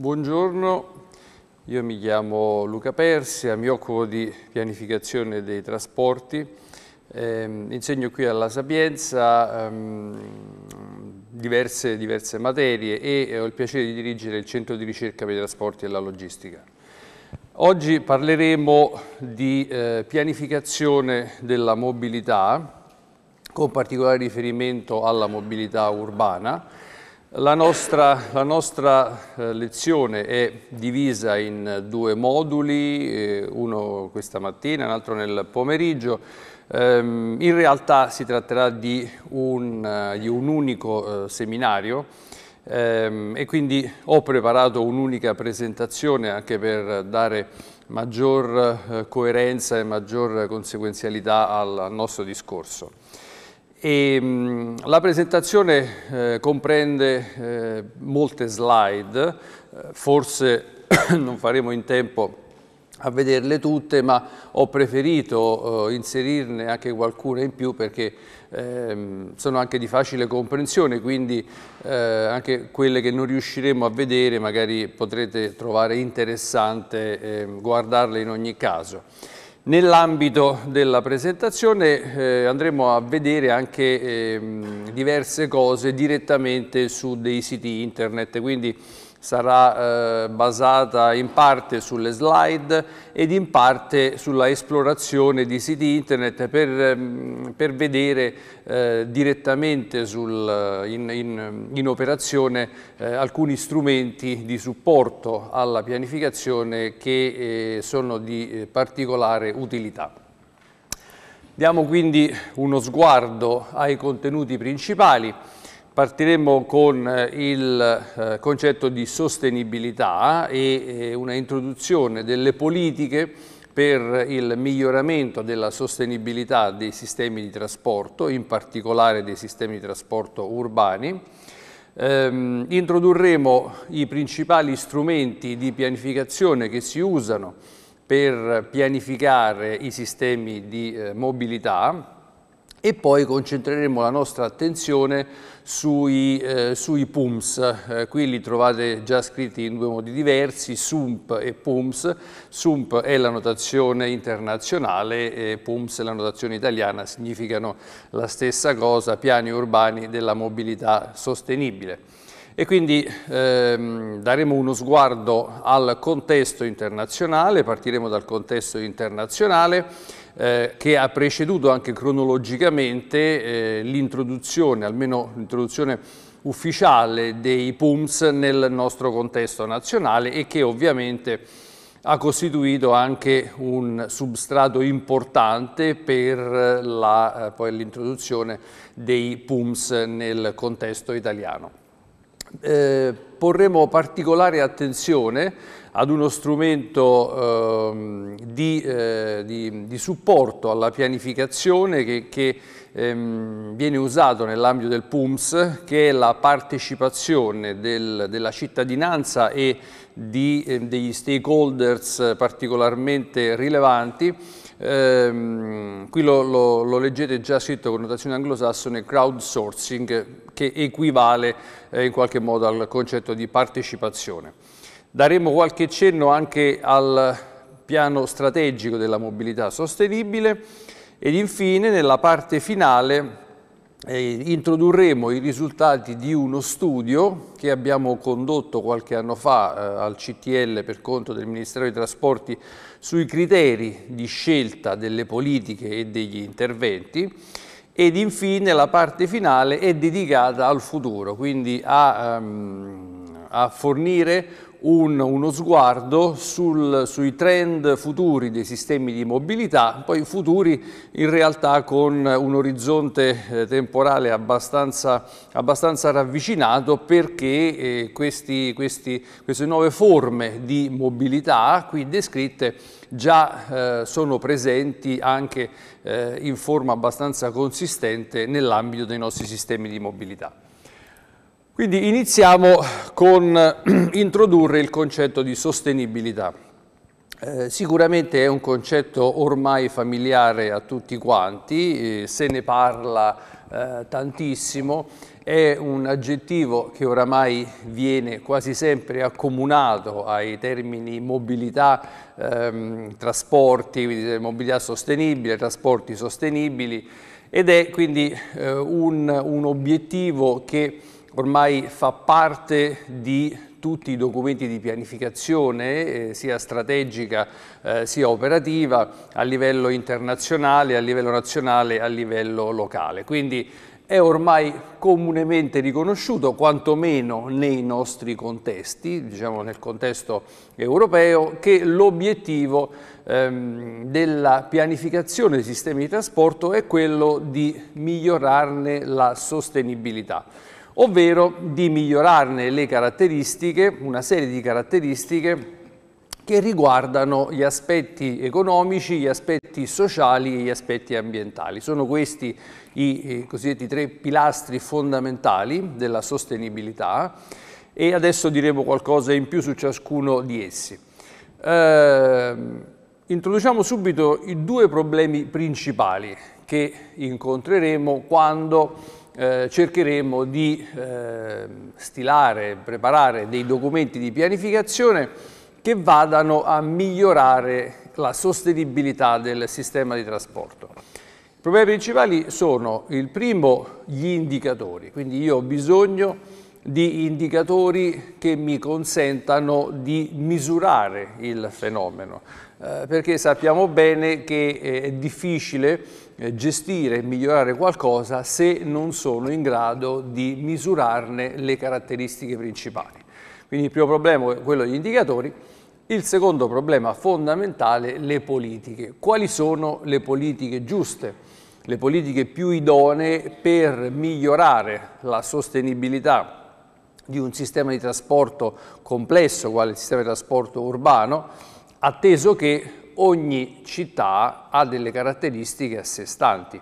Buongiorno, io mi chiamo Luca Persia, mi occupo di pianificazione dei trasporti, eh, insegno qui alla Sapienza ehm, diverse, diverse, materie e eh, ho il piacere di dirigere il centro di ricerca per i trasporti e la logistica. Oggi parleremo di eh, pianificazione della mobilità, con particolare riferimento alla mobilità urbana, la nostra, la nostra eh, lezione è divisa in due moduli, eh, uno questa mattina, e l'altro nel pomeriggio. Ehm, in realtà si tratterà di un, eh, di un unico seminario ehm, e quindi ho preparato un'unica presentazione anche per dare maggior coerenza e maggior conseguenzialità al nostro discorso. E, mh, mm, la presentazione eh, comprende eh, molte slide, eh, forse non faremo in tempo a vederle tutte, ma ho preferito eh, inserirne anche qualcuna in più perché ehm, sono anche di facile comprensione, quindi eh, anche quelle che non riusciremo a vedere magari potrete trovare interessante eh, guardarle in ogni caso. Nell'ambito della presentazione eh, andremo a vedere anche eh, diverse cose direttamente su dei siti internet, quindi sarà eh, basata in parte sulle slide ed in parte sulla esplorazione di siti internet per, ehm, per vedere eh, direttamente sul, eh, in, in, in, operazione eh, alcuni strumenti di supporto alla pianificazione che eh, sono di eh, particolare utilità. Diamo quindi uno sguardo ai contenuti principali. Partiremo con eh, il eh, concetto di sostenibilità e eh, una introduzione delle politiche per il miglioramento della sostenibilità dei sistemi di trasporto, in particolare dei sistemi di trasporto urbani. Ehm, introdurremo i principali strumenti di pianificazione che si usano per pianificare i sistemi di mobilità e poi concentreremo la nostra attenzione sui, eh, sui PUMS, eh, qui li trovate già scritti in due modi diversi, SUMP e PUMS, SUMP è la notazione internazionale e PUMS è la notazione italiana, significano la stessa cosa, piani urbani della mobilità sostenibile e quindi ehm, daremo uno sguardo al contesto internazionale, partiremo dal contesto internazionale eh, che ha preceduto anche cronologicamente eh, l'introduzione, almeno l'introduzione ufficiale dei PUMS nel nostro contesto nazionale e che ovviamente ha costituito anche un substrato importante per eh, l'introduzione dei PUMS nel contesto italiano. Eh, porremo particolare attenzione ad uno strumento eh, di, eh, di, di, supporto alla pianificazione che, che ehm, viene usato nell'ambito del PUMS, che è la partecipazione del, della cittadinanza e di, eh, degli stakeholders particolarmente rilevanti. Ehm, qui lo, lo, lo, leggete già scritto con notazione anglosassone crowdsourcing che equivale eh, in qualche modo al concetto di partecipazione. Daremo qualche cenno anche al piano strategico della mobilità sostenibile ed infine nella parte finale eh, introdurremo i risultati di uno studio che abbiamo condotto qualche anno fa eh, al CTL per conto del Ministero dei Trasporti sui criteri di scelta delle politiche e degli interventi ed infine la parte finale è dedicata al futuro, quindi a, um, a fornire un, uno sguardo sul, sui trend futuri dei sistemi di mobilità, poi futuri in realtà con un orizzonte eh, temporale abbastanza, abbastanza, ravvicinato perché eh, questi, questi, queste nuove forme di mobilità qui descritte già eh, sono presenti anche eh, in forma abbastanza consistente nell'ambito dei nostri sistemi di mobilità. Quindi iniziamo con eh, introdurre il concetto di sostenibilità. Eh, sicuramente è un concetto ormai familiare a tutti quanti, eh, se ne parla eh, tantissimo, è un aggettivo che oramai viene quasi sempre accomunato ai termini mobilità, ehm, trasporti, mobilità sostenibile, trasporti sostenibili ed è quindi eh, un, un obiettivo che ormai fa parte di tutti i documenti di pianificazione, eh, sia strategica eh, sia operativa, a livello internazionale, a livello nazionale, a livello locale. Quindi è ormai comunemente riconosciuto, quantomeno nei nostri contesti, diciamo nel contesto europeo, che l'obiettivo ehm, della pianificazione dei sistemi di trasporto è quello di migliorarne la sostenibilità ovvero di migliorarne le caratteristiche, una serie di caratteristiche che riguardano gli aspetti economici, gli aspetti sociali e gli aspetti ambientali. Sono questi i eh, cosiddetti tre pilastri fondamentali della sostenibilità e adesso diremo qualcosa in più su ciascuno di essi. Eh, introduciamo subito i due problemi principali che incontreremo quando eh, cercheremo di eh, stilare, preparare dei documenti di pianificazione che vadano a migliorare la sostenibilità del sistema di trasporto. I problemi principali sono il primo gli indicatori, quindi io ho bisogno di indicatori che mi consentano di misurare il fenomeno, eh, perché sappiamo bene che eh, è difficile eh, gestire e migliorare qualcosa se non sono in grado di misurarne le caratteristiche principali. Quindi il primo problema è quello degli indicatori, il secondo problema fondamentale le politiche. Quali sono le politiche giuste? Le politiche più idonee per migliorare la sostenibilità di un sistema di trasporto complesso, quale il sistema di trasporto urbano, atteso che ogni città ha delle caratteristiche a sé stanti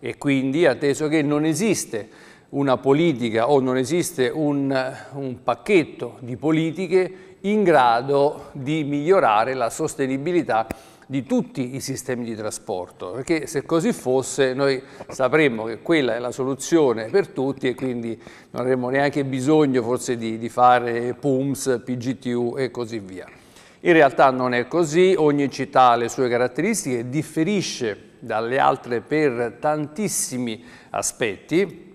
e quindi atteso che non esiste una politica o non esiste un, un pacchetto di politiche in grado di migliorare la sostenibilità di tutti i sistemi di trasporto, perché se così fosse noi sapremmo che quella è la soluzione per tutti e quindi non avremmo neanche bisogno forse di, di fare PUMS, PGTU e così via. In realtà non è così, ogni città ha le sue caratteristiche, differisce dalle altre per tantissimi aspetti,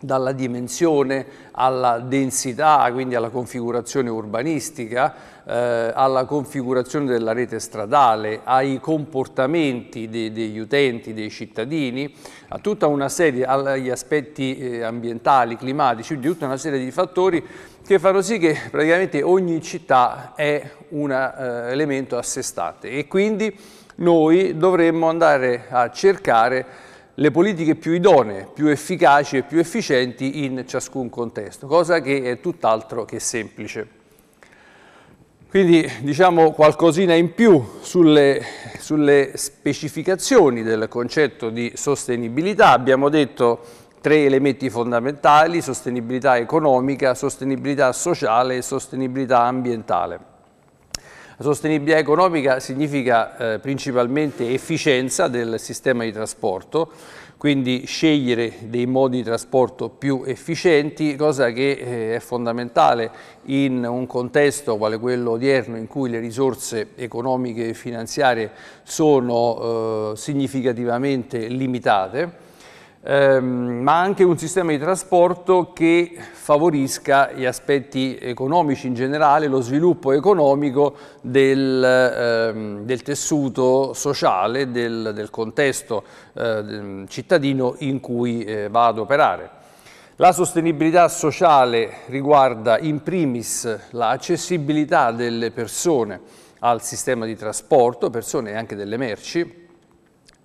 dalla dimensione alla densità, quindi alla configurazione urbanistica, eh, alla configurazione della rete stradale, ai comportamenti de degli utenti, dei cittadini, a tutta una serie, agli aspetti eh, ambientali, climatici, di tutta una serie di fattori che fanno sì che praticamente ogni città è un eh, elemento a sé stante e quindi noi dovremmo andare a cercare le politiche più idonee, più efficaci e più efficienti in ciascun contesto, cosa che è tutt'altro che semplice. Quindi diciamo qualcosina in più sulle, sulle specificazioni del concetto di sostenibilità. Abbiamo detto tre elementi fondamentali, sostenibilità economica, sostenibilità sociale e sostenibilità ambientale. La sostenibilità economica significa eh, principalmente efficienza del sistema di trasporto, quindi scegliere dei modi di trasporto più efficienti, cosa che eh, è fondamentale in un contesto quale quello odierno in cui le risorse economiche e finanziarie sono eh, significativamente limitate ehm, ma anche un sistema di trasporto che favorisca gli aspetti economici in generale, lo sviluppo economico del, ehm, del tessuto sociale, del, del contesto eh, cittadino in cui eh, va ad operare. La sostenibilità sociale riguarda in primis l'accessibilità delle persone al sistema di trasporto, persone e anche delle merci,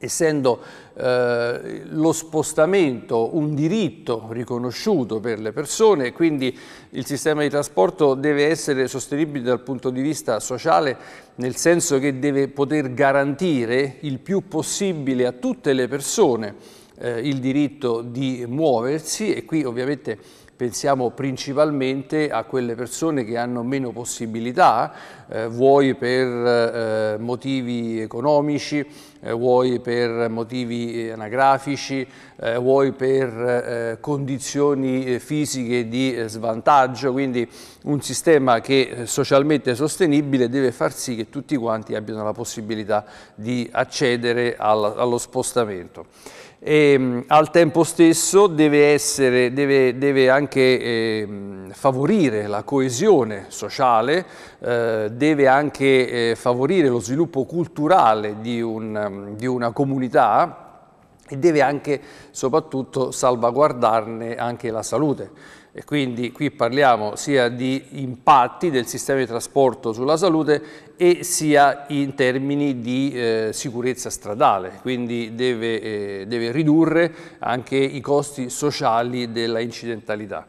essendo eh, lo spostamento un diritto riconosciuto per le persone e quindi il sistema di trasporto deve essere sostenibile dal punto di vista sociale nel senso che deve poter garantire il più possibile a tutte le persone eh, il diritto di muoversi e qui ovviamente pensiamo principalmente a quelle persone che hanno meno possibilità, eh, vuoi per eh, motivi economici, eh, vuoi per motivi eh, anagrafici, eh, vuoi per eh, condizioni eh, fisiche di svantaggio, quindi un sistema che socialmente è sostenibile deve far sì che tutti quanti abbiano la possibilità di accedere al, allo spostamento e ehm, al tempo stesso deve, essere, deve, deve anche eh, favorire la coesione sociale, eh, deve anche eh, favorire lo sviluppo culturale di, un, di una comunità e deve anche soprattutto salvaguardarne anche la salute e quindi qui parliamo sia di impatti del sistema di trasporto sulla salute e sia in termini di eh, sicurezza stradale, quindi deve, eh, deve ridurre anche i costi sociali della incidentalità.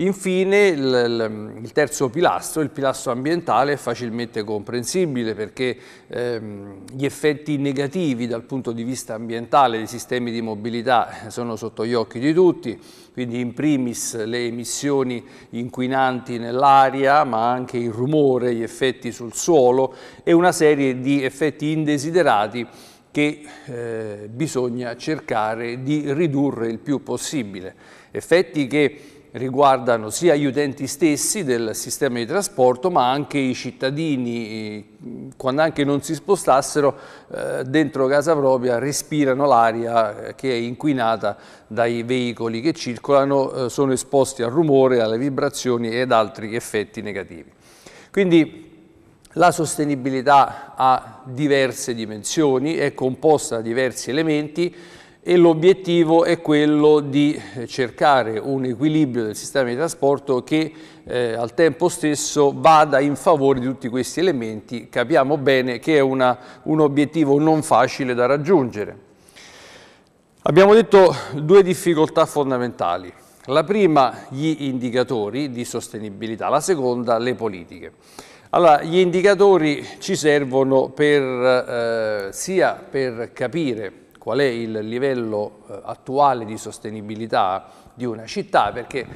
Infine il, il, terzo pilastro, il pilastro ambientale, è facilmente comprensibile perché ehm, gli effetti negativi dal punto di vista ambientale dei sistemi di mobilità sono sotto gli occhi di tutti, quindi in primis le emissioni inquinanti nell'aria, ma anche il rumore, gli effetti sul suolo e una serie di effetti indesiderati che eh, bisogna cercare di ridurre il più possibile. Effetti che riguardano sia gli utenti stessi del sistema di trasporto ma anche i cittadini quando anche non si spostassero eh, dentro casa propria respirano l'aria eh, che è inquinata dai veicoli che circolano eh, sono esposti al rumore alle vibrazioni ed altri effetti negativi quindi la sostenibilità ha diverse dimensioni è composta da diversi elementi e l'obiettivo è quello di eh, cercare un equilibrio del sistema di trasporto che eh, al tempo stesso vada in favore di tutti questi elementi. Capiamo bene che è una, un obiettivo non facile da raggiungere. Abbiamo detto due difficoltà fondamentali. La prima gli indicatori di sostenibilità, la seconda le politiche. Allora, gli indicatori ci servono per, eh, sia per capire qual è il livello eh, attuale di sostenibilità di una città, perché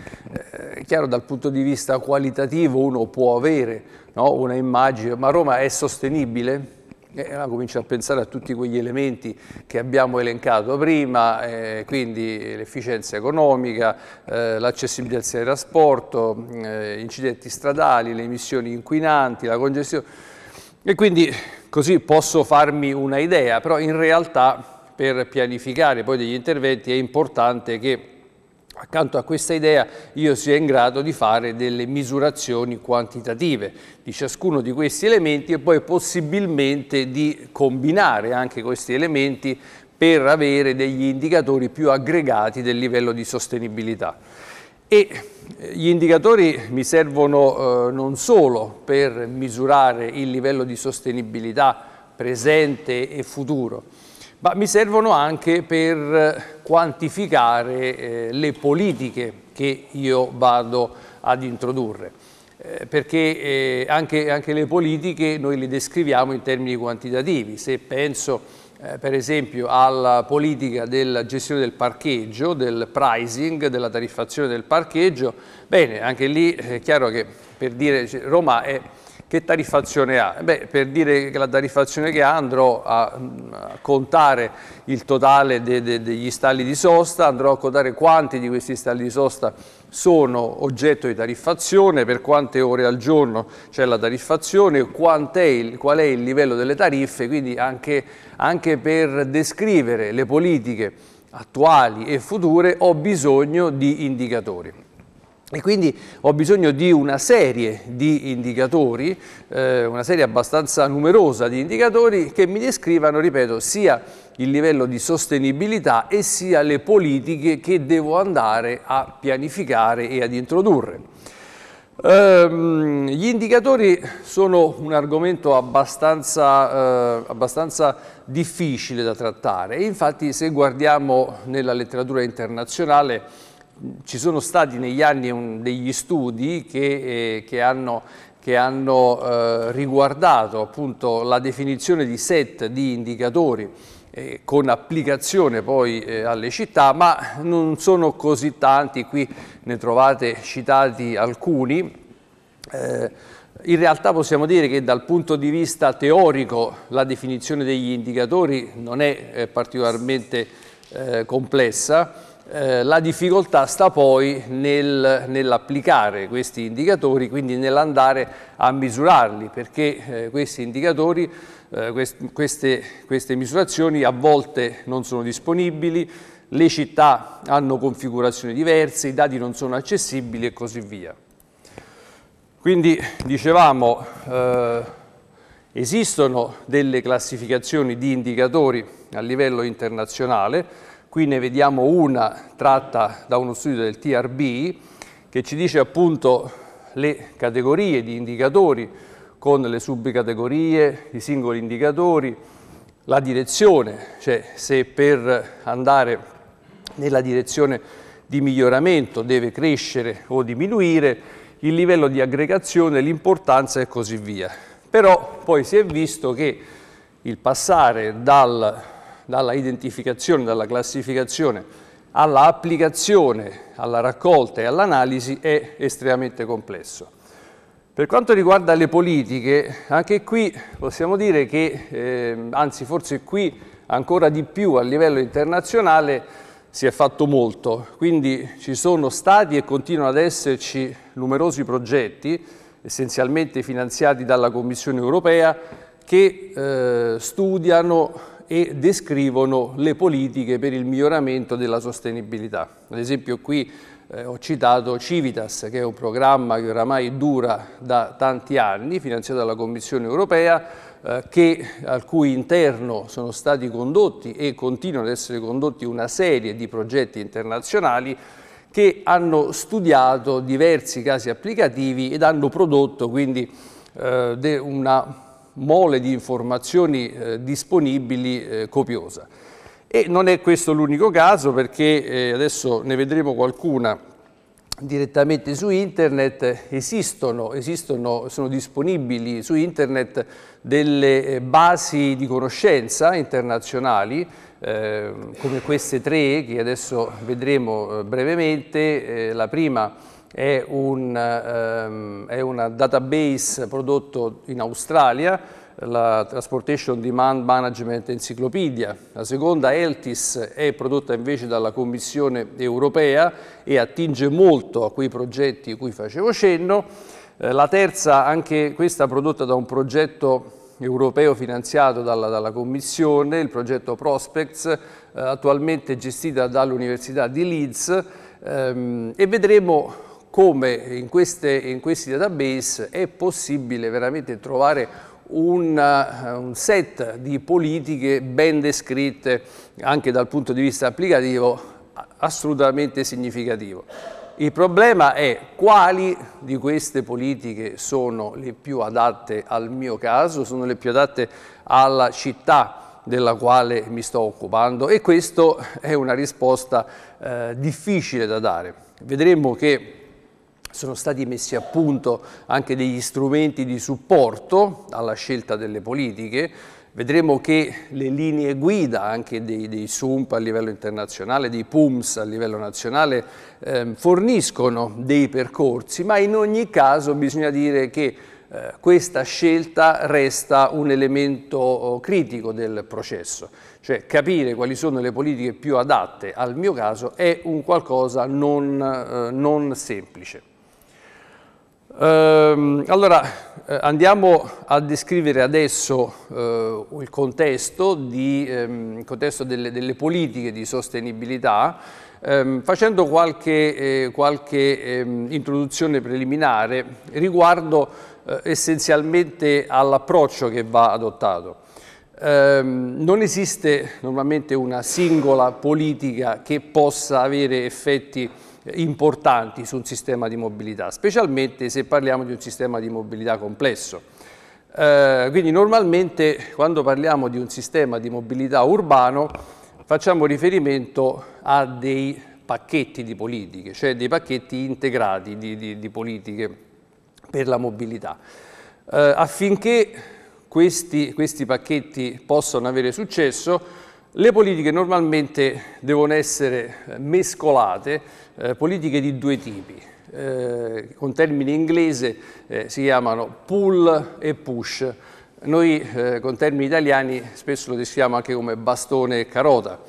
eh, è chiaro dal punto di vista qualitativo uno può avere no, una immagine, ma Roma è sostenibile? E eh, allora comincia a pensare a tutti quegli elementi che abbiamo elencato prima, eh, quindi l'efficienza economica, eh, l'accessibilità al trasporto, eh, incidenti stradali, le emissioni inquinanti, la congestione. E quindi così posso farmi una idea, però in realtà per pianificare poi degli interventi è importante che Accanto a questa idea io sia in grado di fare delle misurazioni quantitative di ciascuno di questi elementi e poi possibilmente di combinare anche questi elementi per avere degli indicatori più aggregati del livello di sostenibilità. E eh, gli indicatori mi servono eh, non solo per misurare il livello di sostenibilità presente e futuro, ma mi servono anche per eh, quantificare eh, le politiche che io vado ad introdurre eh, perché eh, anche, anche, le politiche noi le descriviamo in termini quantitativi. Se penso eh, per esempio alla politica della gestione del parcheggio, del pricing, della tariffazione del parcheggio, bene, anche lì è chiaro che per dire cioè, Roma è che tariffazione ha? Beh, per dire la tariffazione che ha andrò a, a contare il totale de, de, degli stalli di sosta, andrò a contare quanti di questi stalli di sosta sono oggetto di tariffazione, per quante ore al giorno c'è la tariffazione, è il, qual è il livello delle tariffe, quindi anche, anche per descrivere le politiche attuali e future ho bisogno di indicatori. E quindi ho bisogno di una serie di indicatori, eh, una serie abbastanza numerosa di indicatori che mi descrivano, ripeto, sia il livello di sostenibilità e sia le politiche che devo andare a pianificare e ad introdurre. Ehm, gli indicatori sono un argomento abbastanza, eh, abbastanza difficile da trattare, infatti se guardiamo nella letteratura internazionale ci sono stati negli anni un, degli studi che, eh, che hanno, che hanno eh, riguardato appunto la definizione di set di indicatori eh, con applicazione poi eh, alle città, ma non sono così tanti, qui ne trovate citati alcuni. Eh, in realtà possiamo dire che dal punto di vista teorico la definizione degli indicatori non è eh, particolarmente eh, complessa, eh, la difficoltà sta poi nel, nell'applicare questi indicatori, quindi nell'andare a misurarli, perché eh, questi indicatori, eh, quest, queste, queste misurazioni a volte non sono disponibili, le città hanno configurazioni diverse, i dati non sono accessibili e così via. Quindi dicevamo eh, esistono delle classificazioni di indicatori a livello internazionale Qui ne vediamo una tratta da uno studio del TRB che ci dice appunto le categorie di indicatori con le subcategorie, i singoli indicatori, la direzione, cioè se per andare nella direzione di miglioramento deve crescere o diminuire, il livello di aggregazione, l'importanza e così via. Però poi si è visto che il passare dal dalla identificazione, dalla classificazione alla applicazione, alla raccolta e all'analisi è estremamente complesso. Per quanto riguarda le politiche, anche qui possiamo dire che, eh, anzi forse qui ancora di più a livello internazionale, si è fatto molto, quindi ci sono stati e continuano ad esserci numerosi progetti, essenzialmente finanziati dalla Commissione europea, che eh, studiano e descrivono le politiche per il miglioramento della sostenibilità. Ad esempio qui eh, ho citato Civitas, che è un programma che oramai dura da tanti anni, finanziato dalla Commissione europea, eh, che, al cui interno sono stati condotti e continuano ad essere condotti una serie di progetti internazionali che hanno studiato diversi casi applicativi ed hanno prodotto quindi eh, una mole di informazioni eh, disponibili eh, copiosa. E non è questo l'unico caso perché eh, adesso ne vedremo qualcuna direttamente su internet, esistono, esistono, sono disponibili su internet delle eh, basi di conoscenza internazionali ehm, come queste tre che adesso vedremo eh, brevemente. la prima è un, ehm, è un database prodotto in Australia, la Transportation Demand Management Encyclopedia. La seconda, ELTIS, è prodotta invece dalla Commissione europea e attinge molto a quei progetti cui facevo cenno. Eh, la terza, anche questa prodotta da un progetto europeo finanziato dalla, dalla Commissione, il progetto Prospects, eh, attualmente gestita dall'Università di Leeds, ehm, e vedremo come in, queste, in questi database è possibile veramente trovare un, eh, un, set di politiche ben descritte anche dal punto di vista applicativo assolutamente significativo. Il problema è quali di queste politiche sono le più adatte al mio caso, sono le più adatte alla città della quale mi sto occupando e questa è una risposta eh, difficile da dare. Vedremo che sono stati messi a punto anche degli strumenti di supporto alla scelta delle politiche, Vedremo che le linee guida anche dei, dei, SUMP a livello internazionale, dei PUMS a livello nazionale, eh, forniscono dei percorsi, ma in ogni caso bisogna dire che eh, questa scelta resta un elemento oh, critico del processo, cioè capire quali sono le politiche più adatte al mio caso è un qualcosa non, eh, non semplice. Ehm, allora, eh, andiamo a descrivere adesso eh, il contesto, di, ehm, contesto delle, delle, politiche di sostenibilità ehm, facendo qualche, eh, qualche ehm, introduzione preliminare riguardo eh, essenzialmente all'approccio che va adottato. Ehm, non esiste normalmente una singola politica che possa avere effetti importanti su un sistema di mobilità, specialmente se parliamo di un sistema di mobilità complesso. Eh, quindi normalmente quando parliamo di un sistema di mobilità urbano facciamo riferimento a dei pacchetti di politiche, cioè dei pacchetti integrati di, di, di politiche per la mobilità. Eh, affinché questi, questi pacchetti possano avere successo, le politiche normalmente devono essere eh, mescolate, eh, politiche di due tipi. Eh, con termine inglese eh, si chiamano pull e push. Noi eh, con termini italiani spesso lo descriviamo anche come bastone e carota.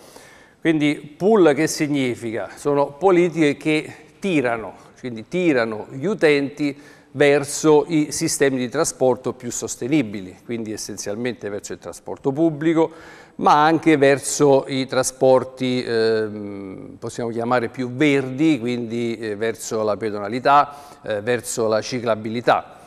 Quindi pull che significa? Sono politiche che tirano, quindi tirano gli utenti verso i sistemi di trasporto più sostenibili, quindi essenzialmente verso il trasporto pubblico, ma anche verso i trasporti, eh, possiamo chiamare più verdi, quindi eh, verso la pedonalità, eh, verso la ciclabilità.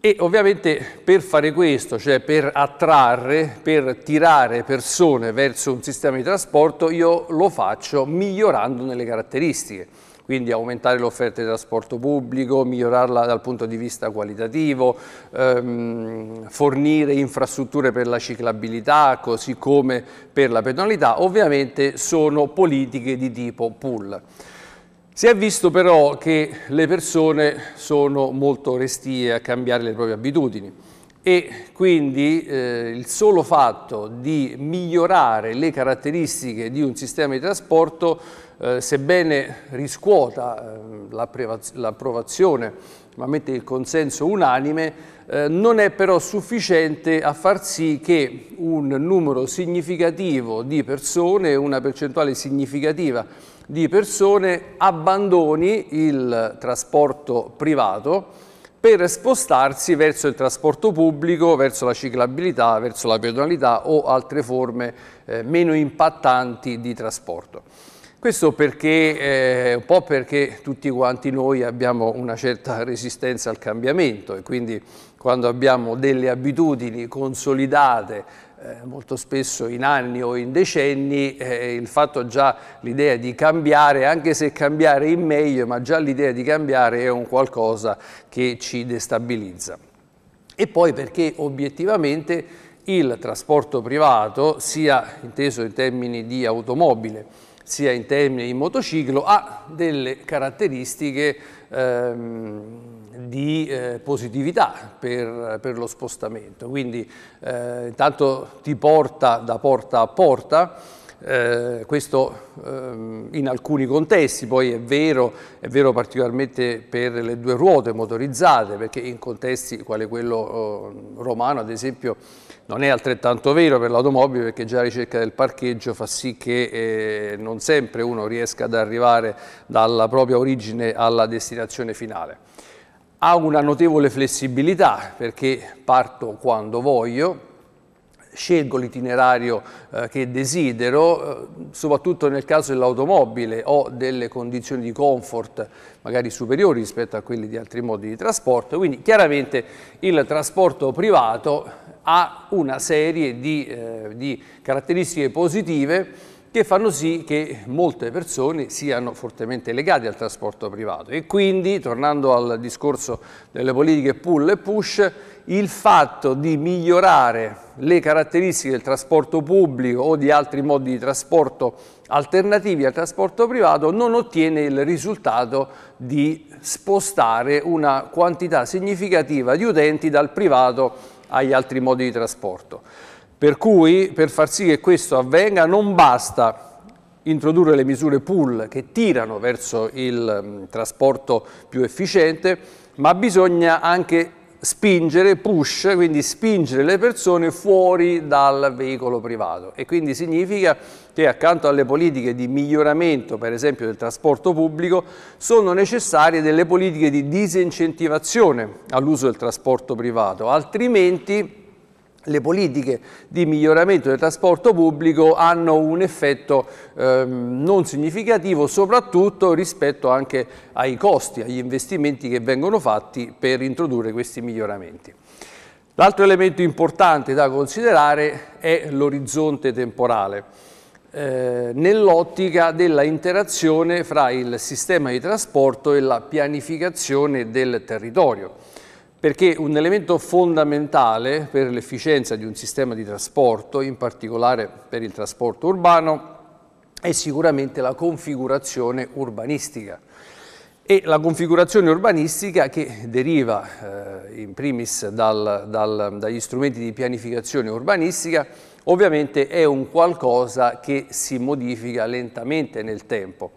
E ovviamente per fare questo, cioè per attrarre, per tirare persone verso un sistema di trasporto, io lo faccio migliorando nelle caratteristiche quindi aumentare l'offerta di trasporto pubblico, migliorarla dal punto di vista qualitativo, ehm, fornire infrastrutture per la ciclabilità così come per la pedonalità, ovviamente sono politiche di tipo pool. Si è visto però che le persone sono molto restie a cambiare le proprie abitudini e quindi eh, il solo fatto di migliorare le caratteristiche di un sistema di trasporto eh, sebbene riscuota eh, l'approvazione, ma mette il consenso unanime, eh, non è però sufficiente a far sì che un numero significativo di persone, una percentuale significativa di persone abbandoni il trasporto privato per spostarsi verso il trasporto pubblico, verso la ciclabilità, verso la pedonalità o altre forme eh, meno impattanti di trasporto. Questo perché, eh, un po' perché tutti quanti noi abbiamo una certa resistenza al cambiamento e quindi quando abbiamo delle abitudini consolidate eh, molto spesso in anni o in decenni, eh, il fatto già l'idea di cambiare, anche se cambiare in meglio, ma già l'idea di cambiare è un qualcosa che ci destabilizza. E poi perché obiettivamente il trasporto privato, sia inteso in termini di automobile, sia in termini di motociclo, ha delle caratteristiche ehm, di eh, positività per, per, lo spostamento. Quindi eh, intanto ti porta da porta a porta, eh, questo ehm, in alcuni contesti, poi è vero, è vero particolarmente per le due ruote motorizzate, perché in contesti quale quello oh, romano, ad esempio, non è altrettanto vero per l'automobile perché già la ricerca del parcheggio fa sì che eh, non sempre uno riesca ad arrivare dalla propria origine alla destinazione finale. Ha una notevole flessibilità perché parto quando voglio, scelgo l'itinerario eh, che desidero, eh, soprattutto nel caso dell'automobile ho delle condizioni di comfort magari superiori rispetto a quelle di altri modi di trasporto, quindi chiaramente il trasporto privato ha una serie di, eh, di caratteristiche positive che fanno sì che molte persone siano fortemente legate al trasporto privato e quindi, tornando al discorso delle politiche pull e push, il fatto di migliorare le caratteristiche del trasporto pubblico o di altri modi di trasporto alternativi al trasporto privato non ottiene il risultato di spostare una quantità significativa di utenti dal privato agli altri modi di trasporto. Per cui per far sì che questo avvenga non basta introdurre le misure pull che tirano verso il mm, trasporto più efficiente, ma bisogna anche spingere, push, quindi spingere le persone fuori dal veicolo privato e quindi significa che accanto alle politiche di miglioramento per esempio del trasporto pubblico sono necessarie delle politiche di disincentivazione all'uso del trasporto privato altrimenti le politiche di miglioramento del trasporto pubblico hanno un effetto eh, non significativo soprattutto rispetto anche ai costi, agli investimenti che vengono fatti per introdurre questi miglioramenti. L'altro elemento importante da considerare è l'orizzonte temporale eh, nell'ottica della interazione fra il sistema di trasporto e la pianificazione del territorio perché un elemento fondamentale per l'efficienza di un sistema di trasporto, in particolare per il trasporto urbano, è sicuramente la configurazione urbanistica. E la configurazione urbanistica che deriva eh, in primis dal, dal, dagli strumenti di pianificazione urbanistica ovviamente è un qualcosa che si modifica lentamente nel tempo.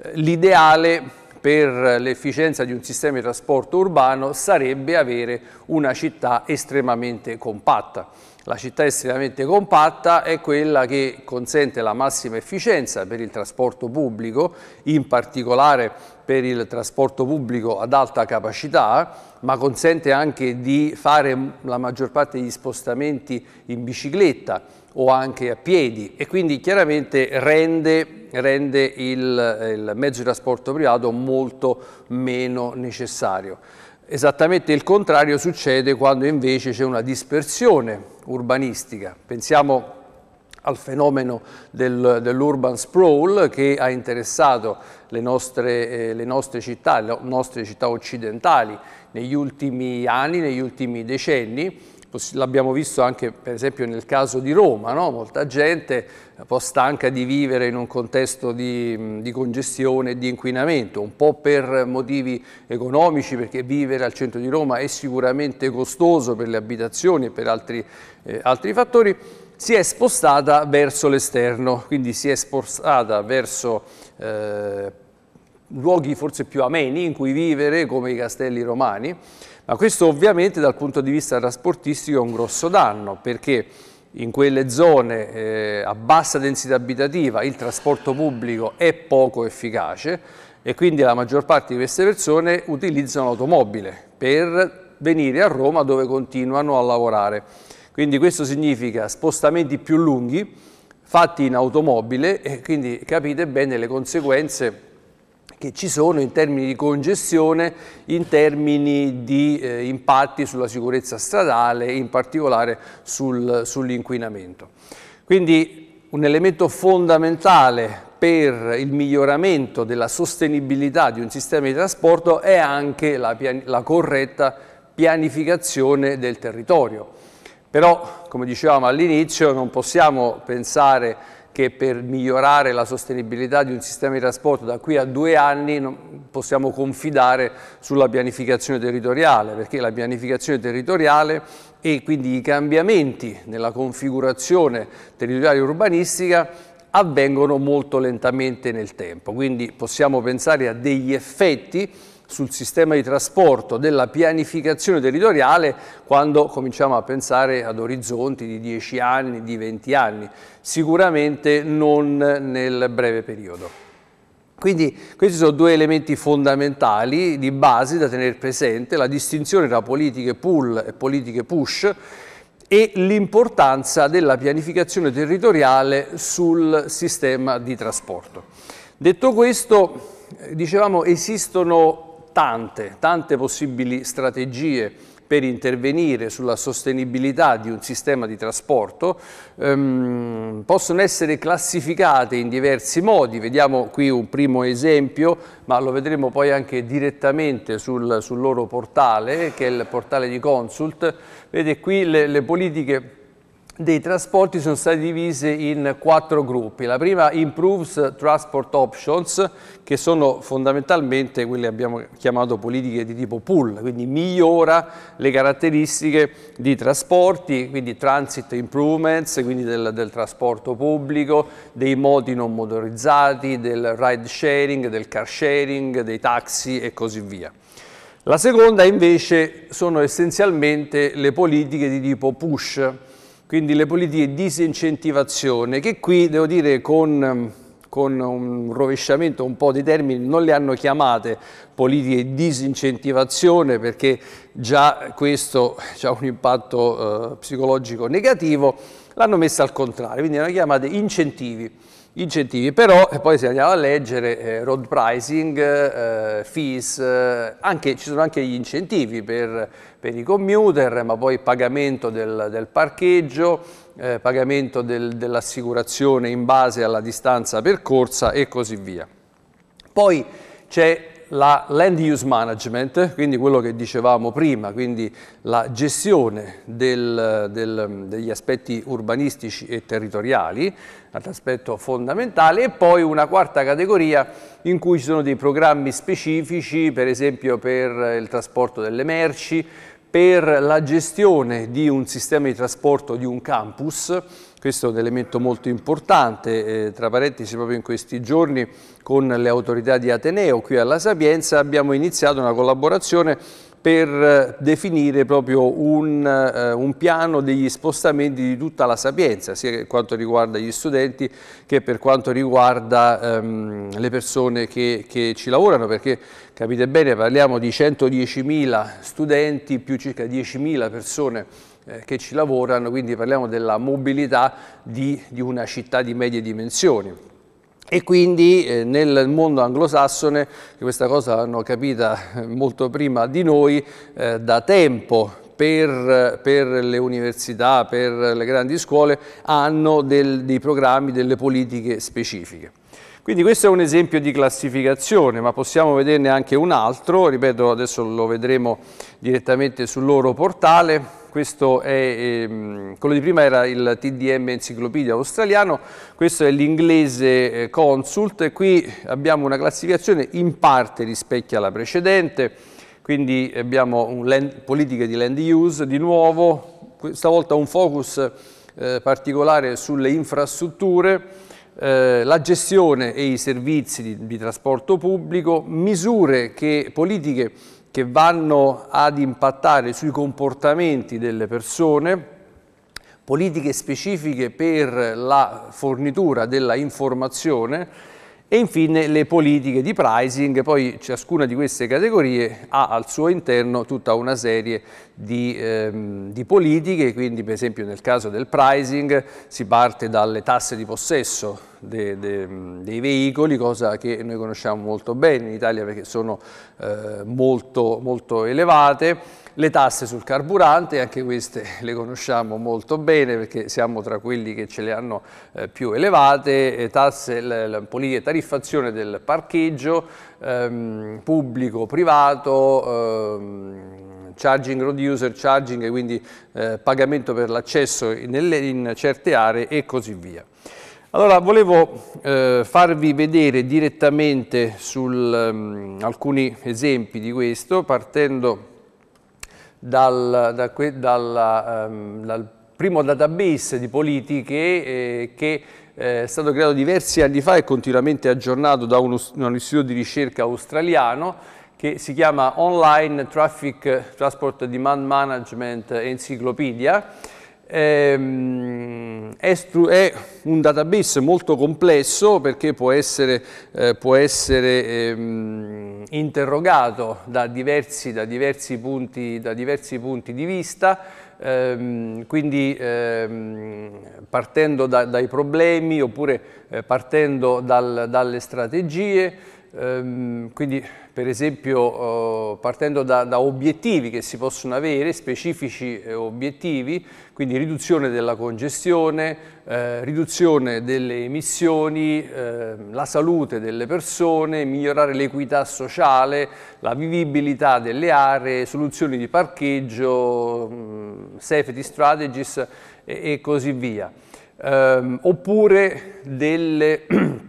Eh, l'ideale per l'efficienza di un sistema di trasporto urbano sarebbe avere una città estremamente compatta. La città estremamente compatta è quella che consente la massima efficienza per il trasporto pubblico, in particolare per il trasporto pubblico ad alta capacità, ma consente anche di fare la maggior parte degli spostamenti in bicicletta, o anche a piedi e quindi chiaramente rende, rende il, il mezzo di trasporto privato molto meno necessario. Esattamente il contrario succede quando invece c'è una dispersione urbanistica. Pensiamo al fenomeno del, dell'urban sprawl che ha interessato le nostre, eh, le nostre, città, le nostre città occidentali negli ultimi anni, negli ultimi decenni L'abbiamo visto anche per esempio nel caso di Roma, no? molta gente un po' stanca di vivere in un contesto di, di, congestione e di inquinamento, un po' per motivi economici perché vivere al centro di Roma è sicuramente costoso per le abitazioni e per altri, eh, altri fattori, si è spostata verso l'esterno, quindi si è spostata verso... Eh, luoghi forse più ameni in cui vivere come i castelli romani ma questo ovviamente dal punto di vista trasportistico è un grosso danno perché in quelle zone eh, a bassa densità abitativa il trasporto pubblico è poco efficace e quindi la maggior parte di queste persone utilizzano l'automobile per venire a Roma dove continuano a lavorare. Quindi questo significa spostamenti più lunghi fatti in automobile e quindi capite bene le conseguenze che ci sono in termini di congestione, in termini di eh, impatti sulla sicurezza stradale, in particolare sul, sull'inquinamento. Quindi un elemento fondamentale per il miglioramento della sostenibilità di un sistema di trasporto è anche la, la corretta pianificazione del territorio. Però, come dicevamo all'inizio, non possiamo pensare che per migliorare la sostenibilità di un sistema di trasporto da qui a due anni possiamo confidare sulla pianificazione territoriale, perché la pianificazione territoriale e quindi i cambiamenti nella configurazione territoriale urbanistica avvengono molto lentamente nel tempo, quindi possiamo pensare a degli effetti sul sistema di trasporto, della pianificazione territoriale quando cominciamo a pensare ad orizzonti di 10 anni, di 20 anni, sicuramente non nel breve periodo. Quindi questi sono due elementi fondamentali di base da tenere presente, la distinzione tra politiche pull e politiche push e l'importanza della pianificazione territoriale sul sistema di trasporto. Detto questo, dicevamo esistono tante, tante possibili strategie per intervenire sulla sostenibilità di un sistema di trasporto ehm, possono essere classificate in diversi modi. Vediamo qui un primo esempio, ma lo vedremo poi anche direttamente sul, sul loro portale, che è il portale di Consult. Vede qui le, le politiche dei trasporti sono stati divisi in quattro gruppi. La prima Improves Transport Options, che sono fondamentalmente quelle che abbiamo chiamato politiche di tipo pull, quindi migliora le caratteristiche di trasporti, quindi transit improvements, quindi del, del trasporto pubblico, dei modi non motorizzati, del ride sharing, del car sharing, dei taxi e così via. La seconda invece sono essenzialmente le politiche di tipo push, quindi le politiche di disincentivazione, che qui devo dire con, ehm, con, un rovesciamento un po' di termini non le hanno chiamate politiche di disincentivazione perché già questo ha un impatto eh, psicologico negativo, l'hanno messa al contrario, quindi le hanno chiamate incentivi incentivi, però e poi se andiamo a leggere eh, road pricing, eh, fees, eh, anche, ci sono anche gli incentivi per, per, i commuter, ma poi pagamento del, del parcheggio, eh, pagamento del, dell'assicurazione in base alla distanza percorsa e così via. Poi c'è la land use management, quindi quello che dicevamo prima, quindi la gestione del, del, degli aspetti urbanistici e territoriali, l'aspetto fondamentale, e poi una quarta categoria in cui ci sono dei programmi specifici, per esempio per il trasporto delle merci, per la gestione di un sistema di trasporto di un campus, questo è un elemento molto importante, eh, tra parentesi proprio in questi giorni con le autorità di Ateneo qui alla Sapienza abbiamo iniziato una collaborazione per eh, definire proprio un, eh, un, piano degli spostamenti di tutta la Sapienza, sia per quanto riguarda gli studenti che per quanto riguarda ehm, le persone che, che, ci lavorano, perché capite bene parliamo di 110.000 studenti più circa 10.000 persone eh, che ci lavorano, quindi parliamo della mobilità di, di una città di medie dimensioni. E quindi eh, nel mondo anglosassone, che questa cosa l'hanno capita eh, molto prima di noi, eh, da tempo per, per, le università, per le grandi scuole, hanno del, dei programmi, delle politiche specifiche. Quindi questo è un esempio di classificazione, ma possiamo vederne anche un altro, ripeto adesso lo vedremo direttamente sul loro portale, questo è, ehm, quello di prima era il TDM Enciclopedia Australiano, questo è l'inglese eh, Consult e qui abbiamo una classificazione in parte rispecchia la precedente, quindi abbiamo land, politiche di land use, di nuovo, questa volta un focus eh, particolare sulle infrastrutture, eh, la gestione e i servizi di, di trasporto pubblico, misure che, politiche che vanno ad impattare sui comportamenti delle persone, politiche specifiche per la fornitura della informazione e infine le politiche di pricing, poi ciascuna di queste categorie ha al suo interno tutta una serie di, ehm, di, politiche, quindi per esempio nel caso del pricing si parte dalle tasse di possesso de, de, dei veicoli, cosa che noi conosciamo molto bene in Italia perché sono eh, molto, molto elevate, le tasse sul carburante, anche queste le conosciamo molto bene perché siamo tra quelli che ce le hanno eh, più elevate, tasse, politica tariffazione del parcheggio ehm, pubblico, privato, ehm, charging user, charging, quindi eh, pagamento per l'accesso in, in certe aree e così via. Allora, volevo eh, farvi vedere direttamente sul, um, alcuni esempi di questo, partendo dal, da, dal, um, ehm, dal primo database di politiche eh, che eh, è stato creato diversi anni fa e continuamente aggiornato da uno, un istituto di ricerca australiano che si chiama Online Traffic Transport Demand Management Encyclopedia Ehm, è un database molto complesso perché può essere, eh, può essere ehm, interrogato da diversi, da, diversi punti, da diversi, punti, di vista, ehm, quindi partendo dai problemi oppure eh, partendo dal, dalle strategie, Ehm, quindi per esempio oh, partendo da, da, obiettivi che si possono avere, specifici eh, obiettivi, quindi riduzione della congestione, eh, riduzione delle emissioni, ehm, la salute delle persone, migliorare l'equità sociale, la vivibilità delle aree, soluzioni di parcheggio, mm, safety strategies e, e così via. Ehm, oppure delle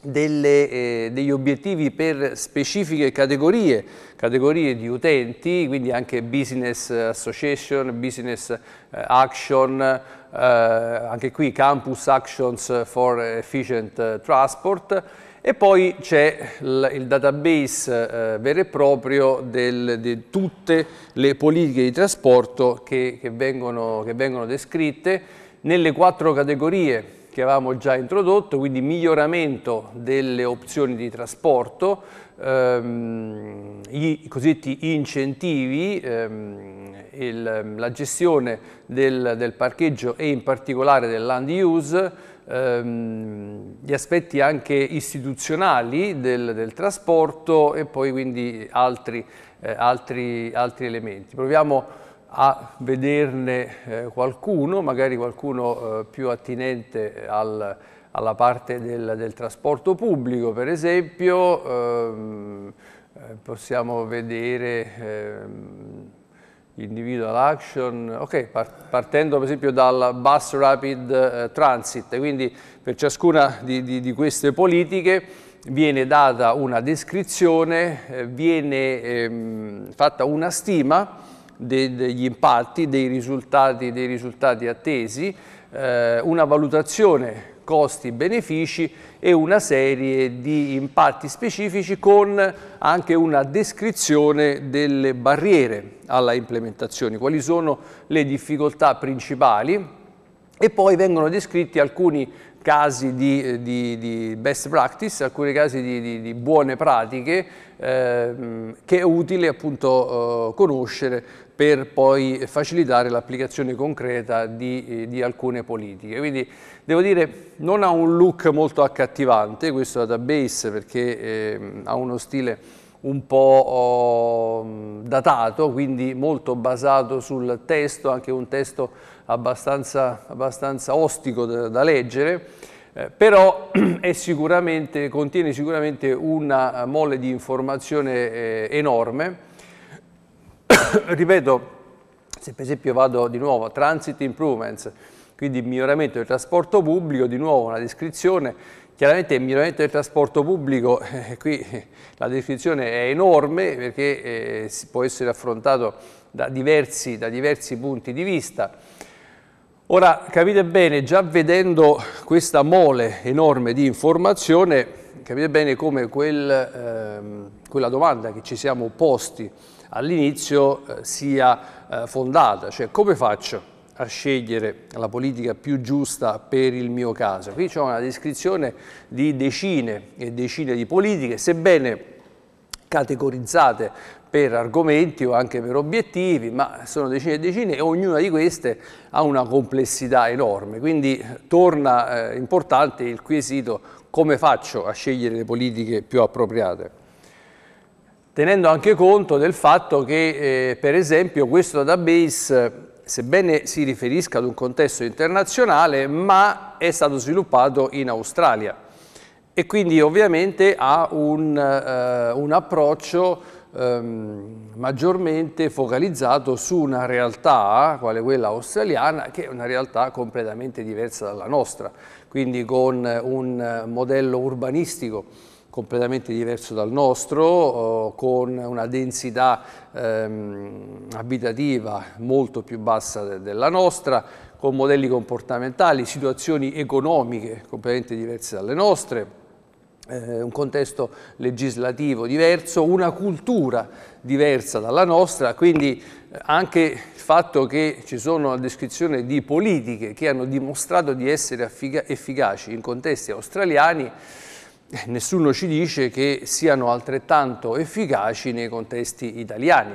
delle, eh, degli obiettivi per specifiche categorie, categorie di utenti, quindi anche business association, business eh, action, eh, anche qui campus actions for efficient eh, transport e poi c'è il database eh, vero e proprio del, di tutte le politiche di trasporto che, che, vengono, che vengono descritte nelle quattro categorie che avevamo già introdotto, quindi miglioramento delle opzioni di trasporto, ehm, i cosiddetti incentivi, ehm, il, la gestione del, del, parcheggio e in particolare del land use, ehm, gli aspetti anche istituzionali del, del, trasporto e poi quindi altri, eh, altri, altri elementi. Proviamo a a vederne eh, qualcuno, magari qualcuno eh, più attinente al, alla parte del, del, trasporto pubblico, per esempio, ehm, eh, possiamo vedere ehm, individual action, ok, partendo per esempio dal bus rapid eh, transit, quindi per ciascuna di, di, di queste politiche viene data una descrizione, eh, viene ehm, fatta una stima degli impatti, dei risultati, dei risultati attesi, eh, una valutazione costi-benefici e una serie di impatti specifici con anche una descrizione delle barriere alla implementazione, quali sono le difficoltà principali e poi vengono descritti alcuni casi di, eh, di, di best practice, alcuni casi di, di buone pratiche eh, che è utile appunto eh, conoscere per poi facilitare l'applicazione concreta di, eh, di, alcune politiche. Quindi devo dire non ha un look molto accattivante questo database perché eh, ha uno stile un po' oh, datato, quindi molto basato sul testo, anche un testo abbastanza, abbastanza ostico da, da leggere, eh, però sicuramente, contiene sicuramente una mole di informazione eh, enorme ripeto, se per esempio vado di nuovo a Transit Improvements, quindi miglioramento del trasporto pubblico, di nuovo una descrizione, chiaramente il miglioramento del trasporto pubblico, eh, qui la descrizione è enorme perché eh, può essere affrontato da diversi, da diversi punti di vista. Ora, capite bene, già vedendo questa mole enorme di informazione, capite bene come quel, ehm, quella domanda che ci siamo posti all'inizio eh, sia eh, fondata, cioè come faccio a scegliere la politica più giusta per il mio caso. Qui c'è una descrizione di decine e decine di politiche, sebbene categorizzate per argomenti o anche per obiettivi, ma sono decine e decine e ognuna di queste ha una complessità enorme, quindi eh, torna eh, importante il quesito come faccio a scegliere le politiche più appropriate tenendo anche conto del fatto che eh, per esempio questo database sebbene si riferisca ad un contesto internazionale ma è stato sviluppato in Australia e quindi ovviamente ha un, eh, un approccio ehm, maggiormente focalizzato su una realtà, quale quella australiana, che è una realtà completamente diversa dalla nostra, quindi con un modello urbanistico completamente diverso dal nostro, eh, con una densità ehm, abitativa molto più bassa della nostra, con modelli comportamentali, situazioni economiche completamente diverse dalle nostre, eh, un contesto legislativo diverso, una cultura diversa dalla nostra, quindi eh, anche il fatto che ci sono una descrizione di politiche che hanno dimostrato di essere efficaci in contesti australiani nessuno ci dice che siano altrettanto efficaci nei contesti italiani.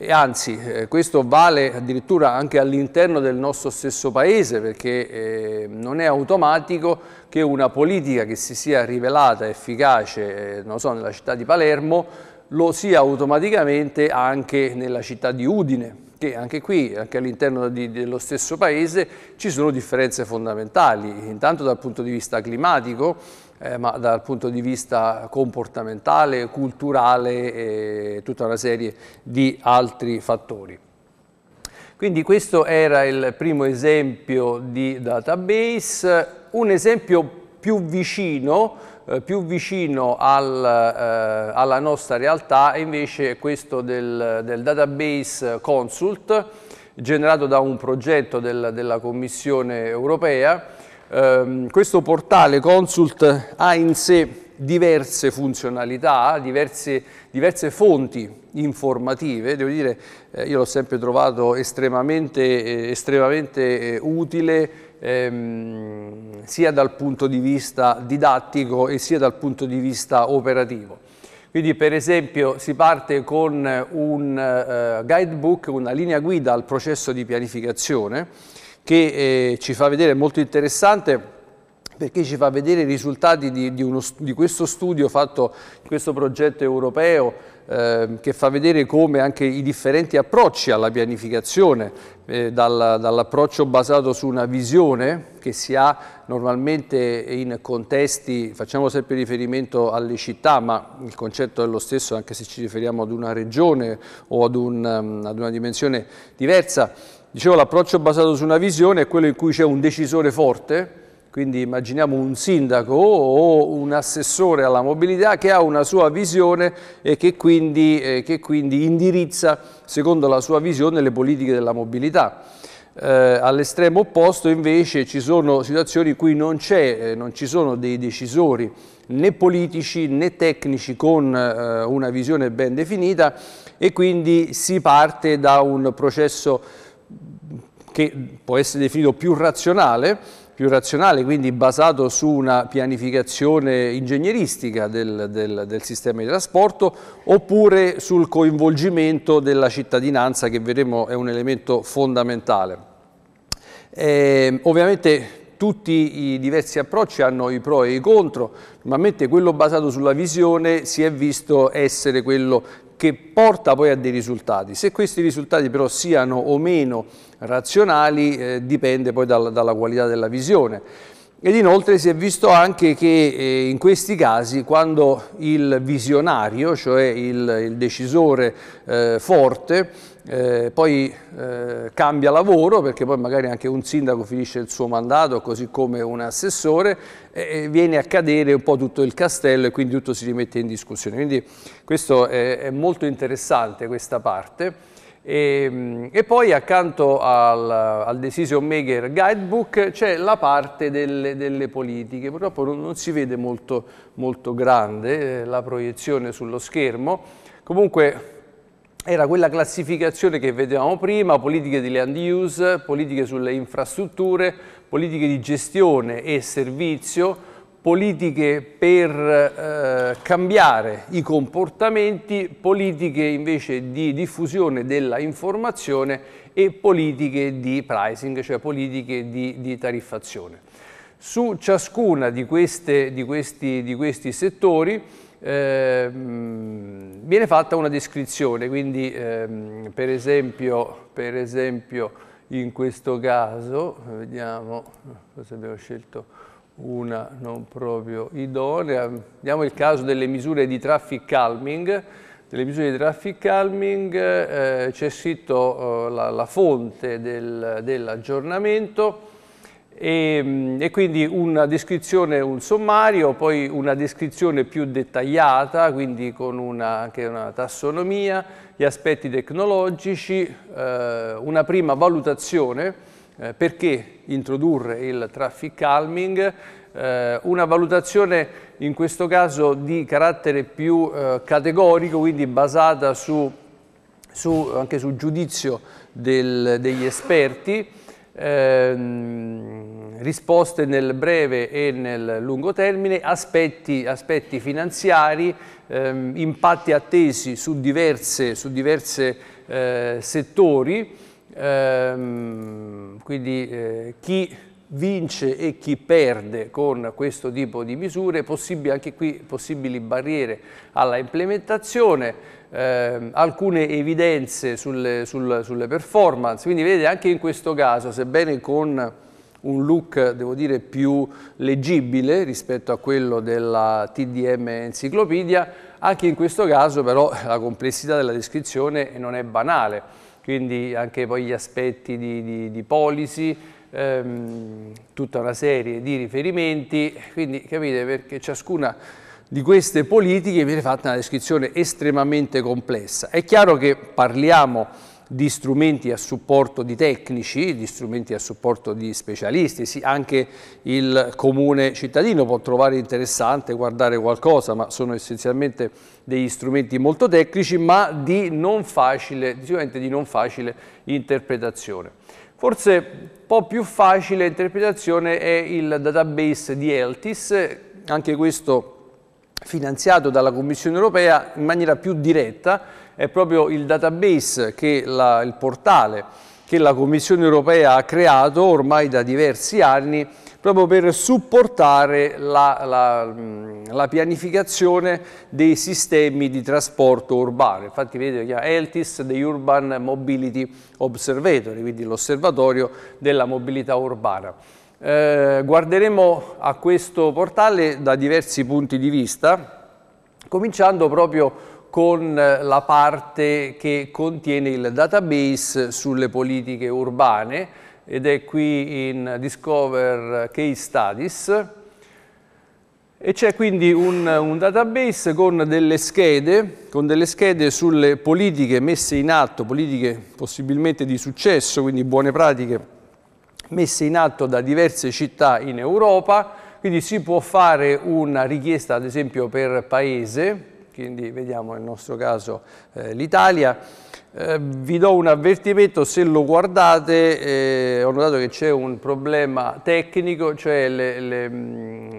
E anzi, eh, questo vale addirittura anche all'interno del nostro stesso paese, perché eh, non è automatico che una politica che si sia rivelata efficace, eh, non so, nella città di Palermo, lo sia automaticamente anche nella città di Udine, che anche qui, anche all'interno dello stesso paese, ci sono differenze fondamentali, intanto dal punto di vista climatico, eh, ma dal punto di vista comportamentale, culturale e tutta una serie di altri fattori. Quindi questo era il primo esempio di database, un esempio più vicino eh, più vicino al, eh, alla nostra realtà è invece questo del, del database Consult generato da un progetto del, della Commissione europea. Eh, questo portale Consult ha in sé diverse funzionalità, diverse, diverse fonti informative, devo dire eh, io l'ho sempre trovato estremamente, eh, estremamente eh, utile ehm, sia dal punto di vista didattico e sia dal punto di vista operativo. Quindi per esempio si parte con un eh, guidebook, una linea guida al processo di pianificazione che eh, ci fa vedere molto interessante perché ci fa vedere i risultati di, di, uno, di questo studio fatto in questo progetto europeo Ehm, che fa vedere come anche i differenti approcci alla pianificazione, eh, dal, dall'approccio basato su una visione che si ha normalmente in contesti, facciamo sempre riferimento alle città, ma il concetto è lo stesso anche se ci riferiamo ad una regione o ad, un, ehm, ad una dimensione diversa. Dicevo l'approccio basato su una visione è quello in cui c'è un decisore forte, quindi immaginiamo un sindaco o un assessore alla mobilità che ha una sua visione e che quindi, eh, che quindi indirizza secondo la sua visione le politiche della mobilità. Eh, All'estremo opposto invece ci sono situazioni in cui non, eh, non ci sono dei decisori né politici né tecnici con eh, una visione ben definita e quindi si parte da un processo che può essere definito più razionale più razionale, quindi basato su una pianificazione ingegneristica del, del, del, sistema di trasporto, oppure sul coinvolgimento della cittadinanza che vedremo è un elemento fondamentale. Eh, ovviamente tutti i diversi approcci hanno i pro e i contro, normalmente quello basato sulla visione si è visto essere quello che porta poi a dei risultati. Se questi risultati però siano o meno razionali eh, dipende poi dal, dalla qualità della visione. Ed inoltre si è visto anche che eh, in questi casi quando il visionario, cioè il, il decisore eh, forte, eh, poi eh, cambia lavoro perché poi magari anche un sindaco finisce il suo mandato così come un assessore e, e viene a cadere un po' tutto il castello e quindi tutto si rimette in discussione. Quindi questo è, è molto interessante questa parte. E, ehm, e poi accanto al, al, Decision Maker Guidebook c'è la parte delle, delle, politiche, purtroppo non, non si vede molto, molto grande eh, la proiezione sullo schermo, comunque era quella classificazione che vedevamo prima, politiche di land use, politiche sulle infrastrutture, politiche di gestione e servizio, politiche per eh, cambiare i comportamenti, politiche invece di diffusione della informazione e politiche di pricing, cioè politiche di, di tariffazione. Su ciascuna di, queste, di, questi, di questi settori eh, viene fatta una descrizione, quindi ehm, per, esempio, per, esempio, in questo caso, vediamo, forse abbiamo scelto una non proprio idonea, vediamo il caso delle misure di traffic calming, delle misure di traffic calming eh, c'è scritto eh, la, la, fonte del, dell'aggiornamento, e, ehm, e, quindi una descrizione, un sommario, poi una descrizione più dettagliata, quindi con una, anche una tassonomia, gli aspetti tecnologici, eh, una prima valutazione, eh, perché introdurre il traffic calming, eh, una valutazione in questo caso di carattere più eh, categorico, quindi basata su, su, anche sul giudizio del, degli esperti, ehm, risposte nel breve e nel lungo termine, aspetti, aspetti finanziari, ehm, impatti attesi su diverse, su diverse eh, settori, ehm, quindi eh, chi vince e chi perde con questo tipo di misure, possibili, anche qui possibili barriere alla implementazione, eh, alcune evidenze sulle, sul, sulle, performance, quindi vedete anche in questo caso, sebbene con un look devo dire più leggibile rispetto a quello della TDM Enciclopedia, anche in questo caso però la complessità della descrizione non è banale, quindi anche poi gli aspetti di, di, di policy, ehm, tutta una serie di riferimenti, quindi capite perché ciascuna di queste politiche viene fatta una descrizione estremamente complessa. È chiaro che parliamo di strumenti a supporto di tecnici, di strumenti a supporto di specialisti, sì, anche il comune cittadino può trovare interessante guardare qualcosa, ma sono essenzialmente degli strumenti molto tecnici, ma di non facile, di non facile interpretazione. Forse un po' più facile interpretazione è il database di Eltis, anche questo finanziato dalla Commissione europea in maniera più diretta, è proprio il database, che la, il portale che la Commissione europea ha creato ormai da diversi anni proprio per supportare la, la, mm, la, pianificazione dei sistemi di trasporto urbano. Infatti vedete che è ELTIS, the Urban Mobility Observatory, quindi l'osservatorio della mobilità urbana. Eh, guarderemo a questo portale da diversi punti di vista, cominciando proprio con eh, la parte che contiene il database sulle politiche urbane, ed è qui in Discover Case Studies e c'è quindi un, un database con delle, schede, con delle schede sulle politiche messe in atto, politiche possibilmente di successo, quindi buone pratiche messe in atto da diverse città in Europa, quindi si può fare una richiesta ad esempio per paese, quindi vediamo nel nostro caso eh, l'Italia, eh, vi do un avvertimento, se lo guardate eh, ho notato che c'è un problema tecnico, cioè le, le,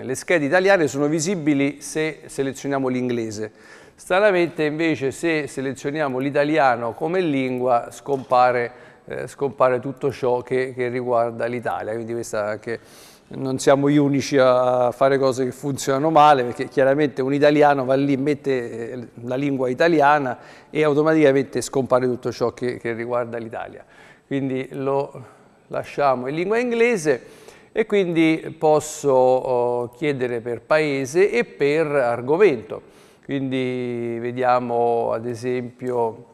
le schede italiane sono visibili se selezioniamo l'inglese. Stranamente invece se selezioniamo l'italiano come lingua scompare, eh, scompare tutto ciò che, che riguarda l'Italia, quindi questa è anche non siamo gli unici a fare cose che funzionano male, perché chiaramente un italiano va lì, mette eh, la lingua italiana e automaticamente scompare tutto ciò che, che riguarda l'Italia. Quindi lo lasciamo in lingua inglese e quindi posso oh, chiedere per paese e per argomento. Quindi vediamo ad esempio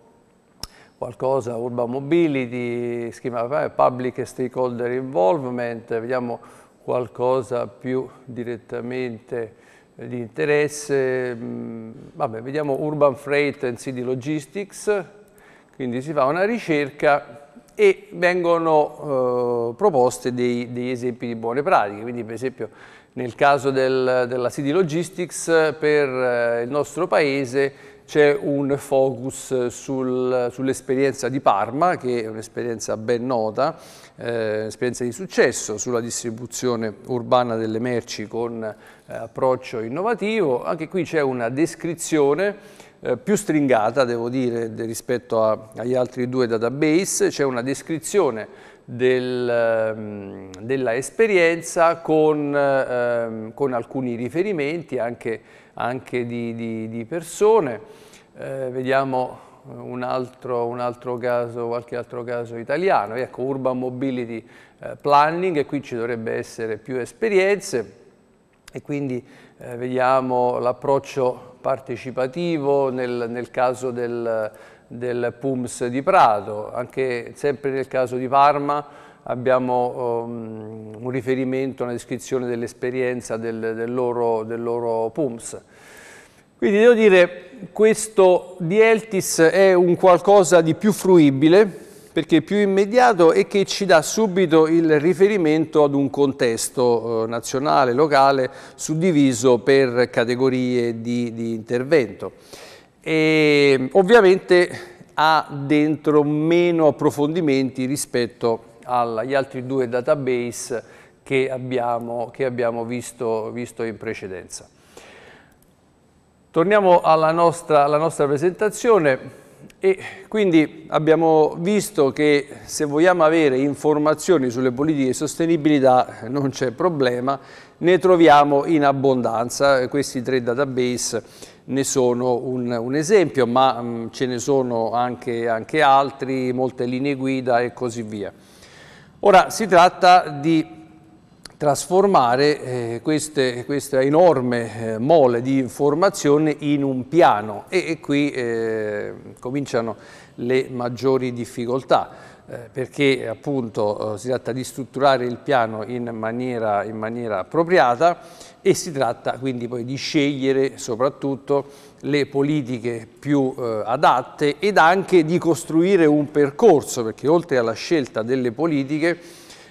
qualcosa, urban mobility, schema eh, public stakeholder involvement, vediamo qualcosa più direttamente di interesse. Mm, vabbè, vediamo Urban Freight and City Logistics, quindi si fa una ricerca e vengono eh, proposte dei, degli esempi di buone pratiche, quindi per esempio nel caso del, della City Logistics per eh, il nostro paese c'è un focus sul, sull'esperienza di Parma, che è un'esperienza ben nota, eh, un'esperienza di successo sulla distribuzione urbana delle merci con eh, approccio innovativo. Anche qui c'è una descrizione eh, più stringata, devo dire, rispetto a, agli altri due database, c'è una descrizione del, ehm, della esperienza con, ehm, con alcuni riferimenti anche anche di, di, di persone. Eh, vediamo eh, un altro, un altro, caso, qualche altro caso italiano, ecco Urban Mobility eh, Planning qui ci dovrebbe essere più esperienze e quindi eh, vediamo l'approccio partecipativo nel, nel caso del, del PUMS di Prato, anche sempre nel caso di Parma abbiamo um, un riferimento, una descrizione dell'esperienza del, del, loro, del loro PUMS. Quindi devo dire, questo di Eltis è un qualcosa di più fruibile, perché più immediato e che ci dà subito il riferimento ad un contesto eh, nazionale, locale, suddiviso per categorie di, di intervento. E, ovviamente ha dentro meno approfondimenti rispetto a agli altri due database che abbiamo, che abbiamo visto, visto in precedenza. Torniamo alla nostra, alla nostra, presentazione e quindi abbiamo visto che se vogliamo avere informazioni sulle politiche di sostenibilità non c'è problema, ne troviamo in abbondanza, questi tre database ne sono un, un esempio ma mh, ce ne sono anche, anche altri, molte linee guida e così via. Ora si tratta di trasformare eh, queste, questa enorme eh, mole di informazioni in un piano e, e qui eh, cominciano le maggiori difficoltà eh, perché appunto eh, si tratta di strutturare il piano in maniera, in maniera appropriata e si tratta quindi poi di scegliere soprattutto le politiche più eh, adatte ed anche di costruire un percorso, perché oltre alla scelta delle politiche,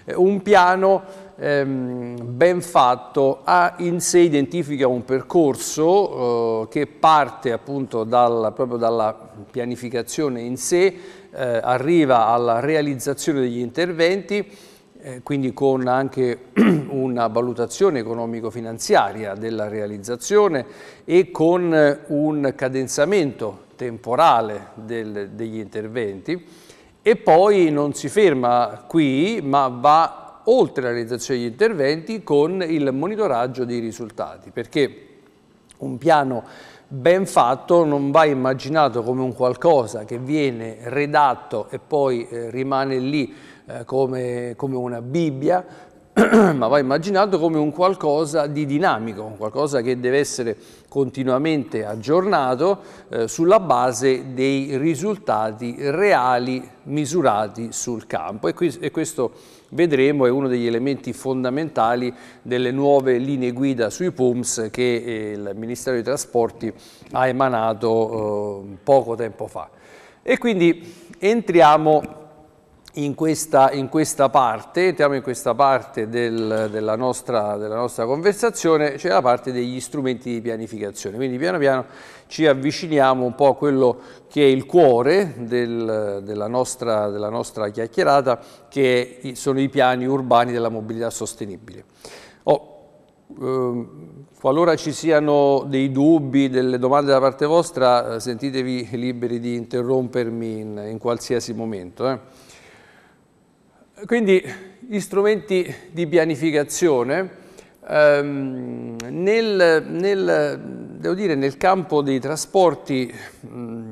eh, un piano ehm, ben fatto ha, in sé identifica un percorso eh, che parte appunto dal, proprio dalla pianificazione in sé, eh, arriva alla realizzazione degli interventi, eh, quindi con anche una valutazione economico-finanziaria della realizzazione e con un cadenzamento temporale del, degli interventi e poi non si ferma qui ma va oltre la realizzazione degli interventi con il monitoraggio dei risultati perché un piano ben fatto non va immaginato come un qualcosa che viene redatto e poi eh, rimane lì eh, come, come una Bibbia, ma va immaginato come un qualcosa di dinamico, qualcosa che deve essere continuamente aggiornato eh, sulla base dei risultati reali misurati sul campo. E, qui, e, questo vedremo è uno degli elementi fondamentali delle nuove linee guida sui PUMS che eh, il Ministero dei Trasporti ha emanato eh, poco tempo fa. E quindi entriamo in questa, in questa, parte, entriamo in questa parte del, della, nostra, della, nostra, conversazione, c'è cioè la parte degli strumenti di pianificazione, quindi piano piano ci avviciniamo un po' a quello che è il cuore del, della, nostra, della, nostra, chiacchierata, che è, sono i piani urbani della mobilità sostenibile. Oh, ehm, qualora ci siano dei dubbi, delle domande da parte vostra, eh, sentitevi liberi di interrompermi in, in qualsiasi momento. Eh. Quindi gli strumenti di pianificazione ehm, nel, nel, dire, nel, campo dei trasporti, mh,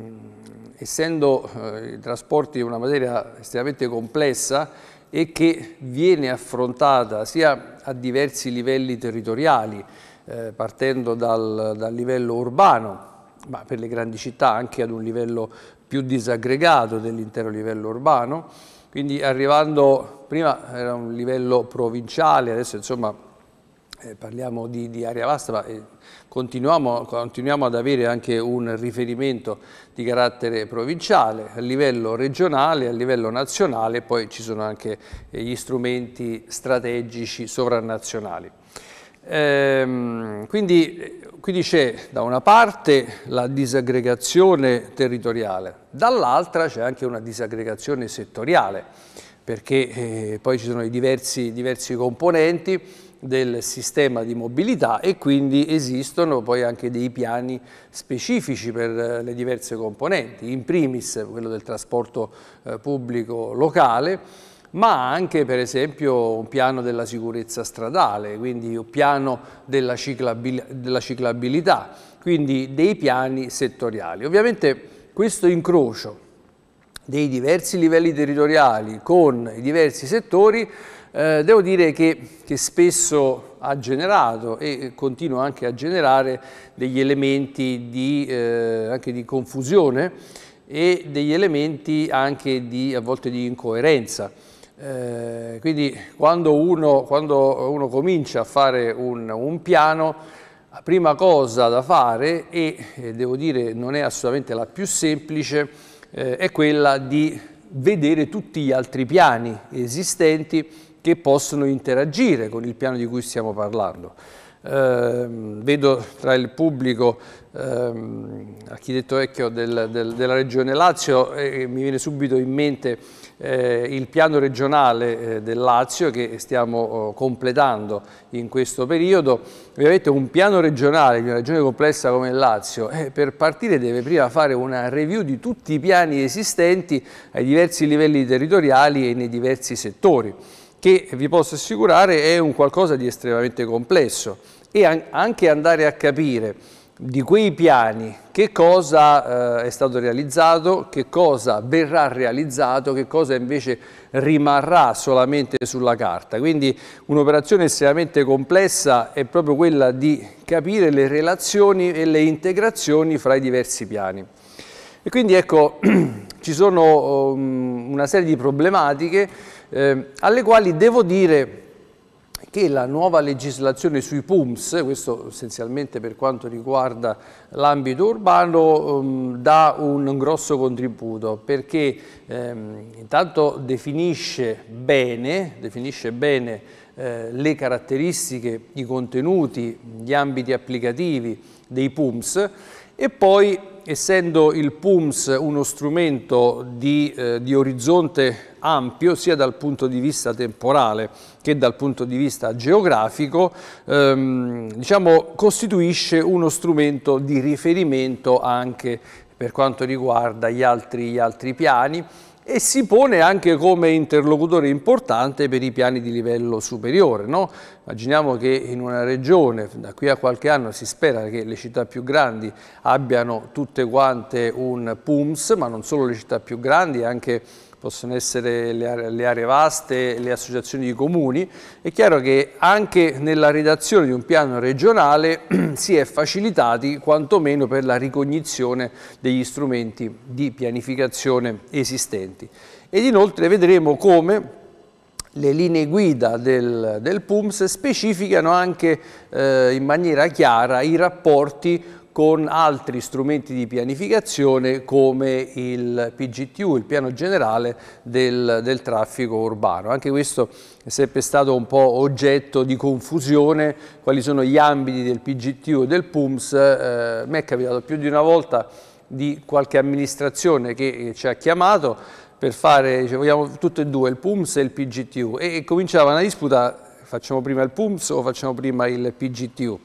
essendo eh, i trasporti una materia estremamente complessa e che viene affrontata sia a diversi livelli territoriali, eh, partendo dal, dal livello urbano, ma per le grandi città anche ad un livello più disaggregato dell'intero livello urbano. Quindi arrivando, prima era un livello provinciale, adesso insomma eh, parliamo di, di, area vasta, ma eh, continuiamo, continuiamo ad avere anche un riferimento di carattere provinciale, a livello regionale, a livello nazionale, poi ci sono anche eh, gli strumenti strategici sovranazionali. Ehm, quindi quindi c'è da una parte la disaggregazione territoriale, dall'altra c'è anche una disaggregazione settoriale, perché eh, poi ci sono i diversi, diversi, componenti del sistema di mobilità e quindi esistono poi anche dei piani specifici per eh, le diverse componenti, in primis quello del trasporto eh, pubblico locale, ma anche per esempio un piano della sicurezza stradale, quindi un piano della, ciclabil della ciclabilità, quindi dei piani settoriali. Ovviamente questo incrocio dei diversi livelli territoriali con i diversi settori eh, devo dire che, che, spesso ha generato e continua anche a generare degli elementi di, eh, anche di confusione e degli elementi anche di, a volte di incoerenza. Eh, quindi quando uno, quando uno, comincia a fare un, un, piano, la prima cosa da fare, e eh, devo dire non è assolutamente la più semplice, eh, è quella di vedere tutti gli altri piani esistenti che possono interagire con il piano di cui stiamo parlando. Ehm, vedo tra il pubblico l'architetto ehm, vecchio del, del, della regione Lazio e mi viene subito in mente eh, il piano regionale eh, del Lazio che stiamo eh, completando in questo periodo. Ovviamente un piano regionale di una regione complessa come il Lazio, eh, per partire deve prima fare una review di tutti i piani esistenti ai diversi livelli territoriali e nei diversi settori, che vi posso assicurare è un qualcosa di estremamente complesso e an anche andare a capire di quei piani che cosa eh, è stato realizzato, che cosa verrà realizzato, che cosa invece rimarrà solamente sulla carta. Quindi un'operazione estremamente complessa è proprio quella di capire le relazioni e le integrazioni fra i diversi piani. E quindi ecco, ci sono um, una serie di problematiche eh, alle quali devo dire che la nuova legislazione sui PUMS, questo essenzialmente per quanto riguarda l'ambito urbano, um, dà un grosso contributo perché um, intanto definisce bene, definisce bene eh, le caratteristiche, i contenuti, gli ambiti applicativi dei PUMS e poi essendo il PUMS uno strumento di, eh, di orizzonte ampio sia dal punto di vista temporale che dal punto di vista geografico, ehm, diciamo, costituisce uno strumento di riferimento anche per quanto riguarda gli altri, gli altri piani e si pone anche come interlocutore importante per i piani di livello superiore. No? Immaginiamo che in una regione, da qui a qualche anno si spera che le città più grandi abbiano tutte quante un PUMS, ma non solo le città più grandi, anche possono essere le aree, le aree vaste, le associazioni di comuni, è chiaro che anche nella redazione di un piano regionale si è facilitati quantomeno per la ricognizione degli strumenti di pianificazione esistenti. Ed inoltre vedremo come le linee guida del, del PUMS specificano anche eh, in maniera chiara i rapporti con altri strumenti di pianificazione come il PGTU, il piano generale del, del, traffico urbano. Anche questo è sempre stato un po' oggetto di confusione, quali sono gli ambiti del PGTU e del PUMS. Eh, mi è capitato più di una volta di qualche amministrazione che eh, ci ha chiamato per fare, cioè, vogliamo tutte e due, il PUMS e il PGTU, e, e cominciava una disputa, facciamo prima il PUMS o facciamo prima il PGTU.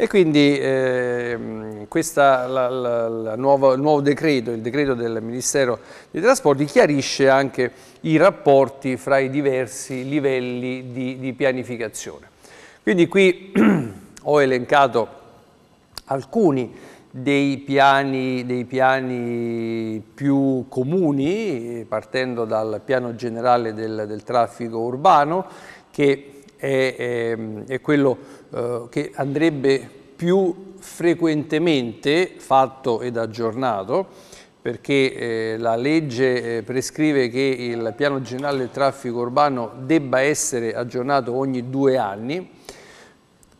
E quindi eh, questa, la, la, la nuova, il nuovo decreto, il decreto del Ministero dei Trasporti, chiarisce anche i rapporti fra i diversi livelli di, di pianificazione. Quindi qui ho elencato alcuni dei piani, dei piani, più comuni, partendo dal piano generale del, del traffico urbano, che è, è, ehm, è quello eh, che andrebbe più frequentemente fatto ed aggiornato perché eh, la legge eh, prescrive che il piano generale del traffico urbano debba essere aggiornato ogni due anni.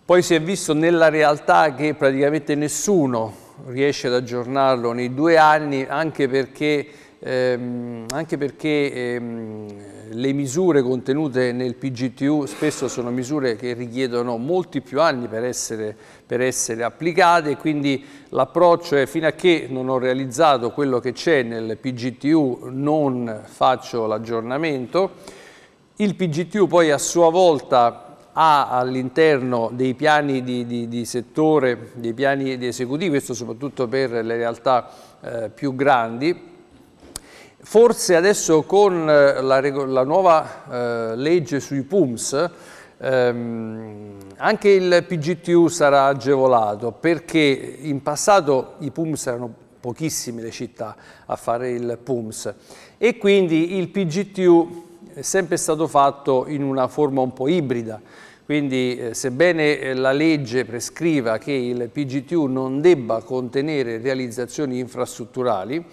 Poi si è visto nella realtà che praticamente nessuno riesce ad aggiornarlo nei due anni anche perché ehm, anche perché ehm, le misure contenute nel PGTU spesso sono misure che richiedono molti più anni per essere, per essere applicate quindi l'approccio è fino a che non ho realizzato quello che c'è nel PGTU non faccio l'aggiornamento. Il PGTU poi a sua volta ha all'interno dei piani di, di, di, settore, dei piani di esecutivi, questo soprattutto per le realtà eh, più grandi, Forse adesso con eh, la, la nuova eh, legge sui PUMS ehm, anche il PGTU sarà agevolato perché in passato i PUMS erano pochissime le città a fare il PUMS e quindi il PGTU è sempre stato fatto in una forma un po' ibrida. Quindi eh, sebbene eh, la legge prescriva che il PGTU non debba contenere realizzazioni infrastrutturali,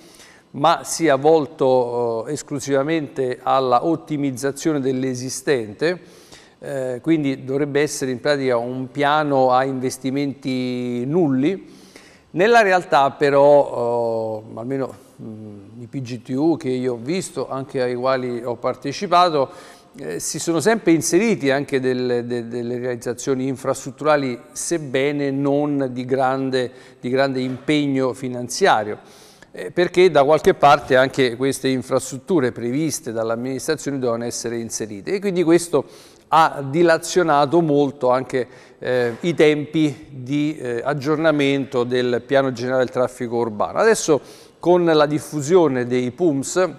ma sia volto eh, esclusivamente alla ottimizzazione dell'esistente, eh, quindi dovrebbe essere in pratica un piano a investimenti nulli. Nella realtà però, eh, almeno mh, mm, i PGTU che io ho visto, anche ai quali ho partecipato, eh, si sono sempre inseriti anche del, de, delle realizzazioni infrastrutturali, sebbene non di grande, di grande impegno finanziario. Eh, perché da qualche parte anche queste infrastrutture previste dall'amministrazione dovevano essere inserite e quindi questo ha dilazionato molto anche eh, i tempi di eh, aggiornamento del piano generale del traffico urbano. Adesso con la diffusione dei PUMS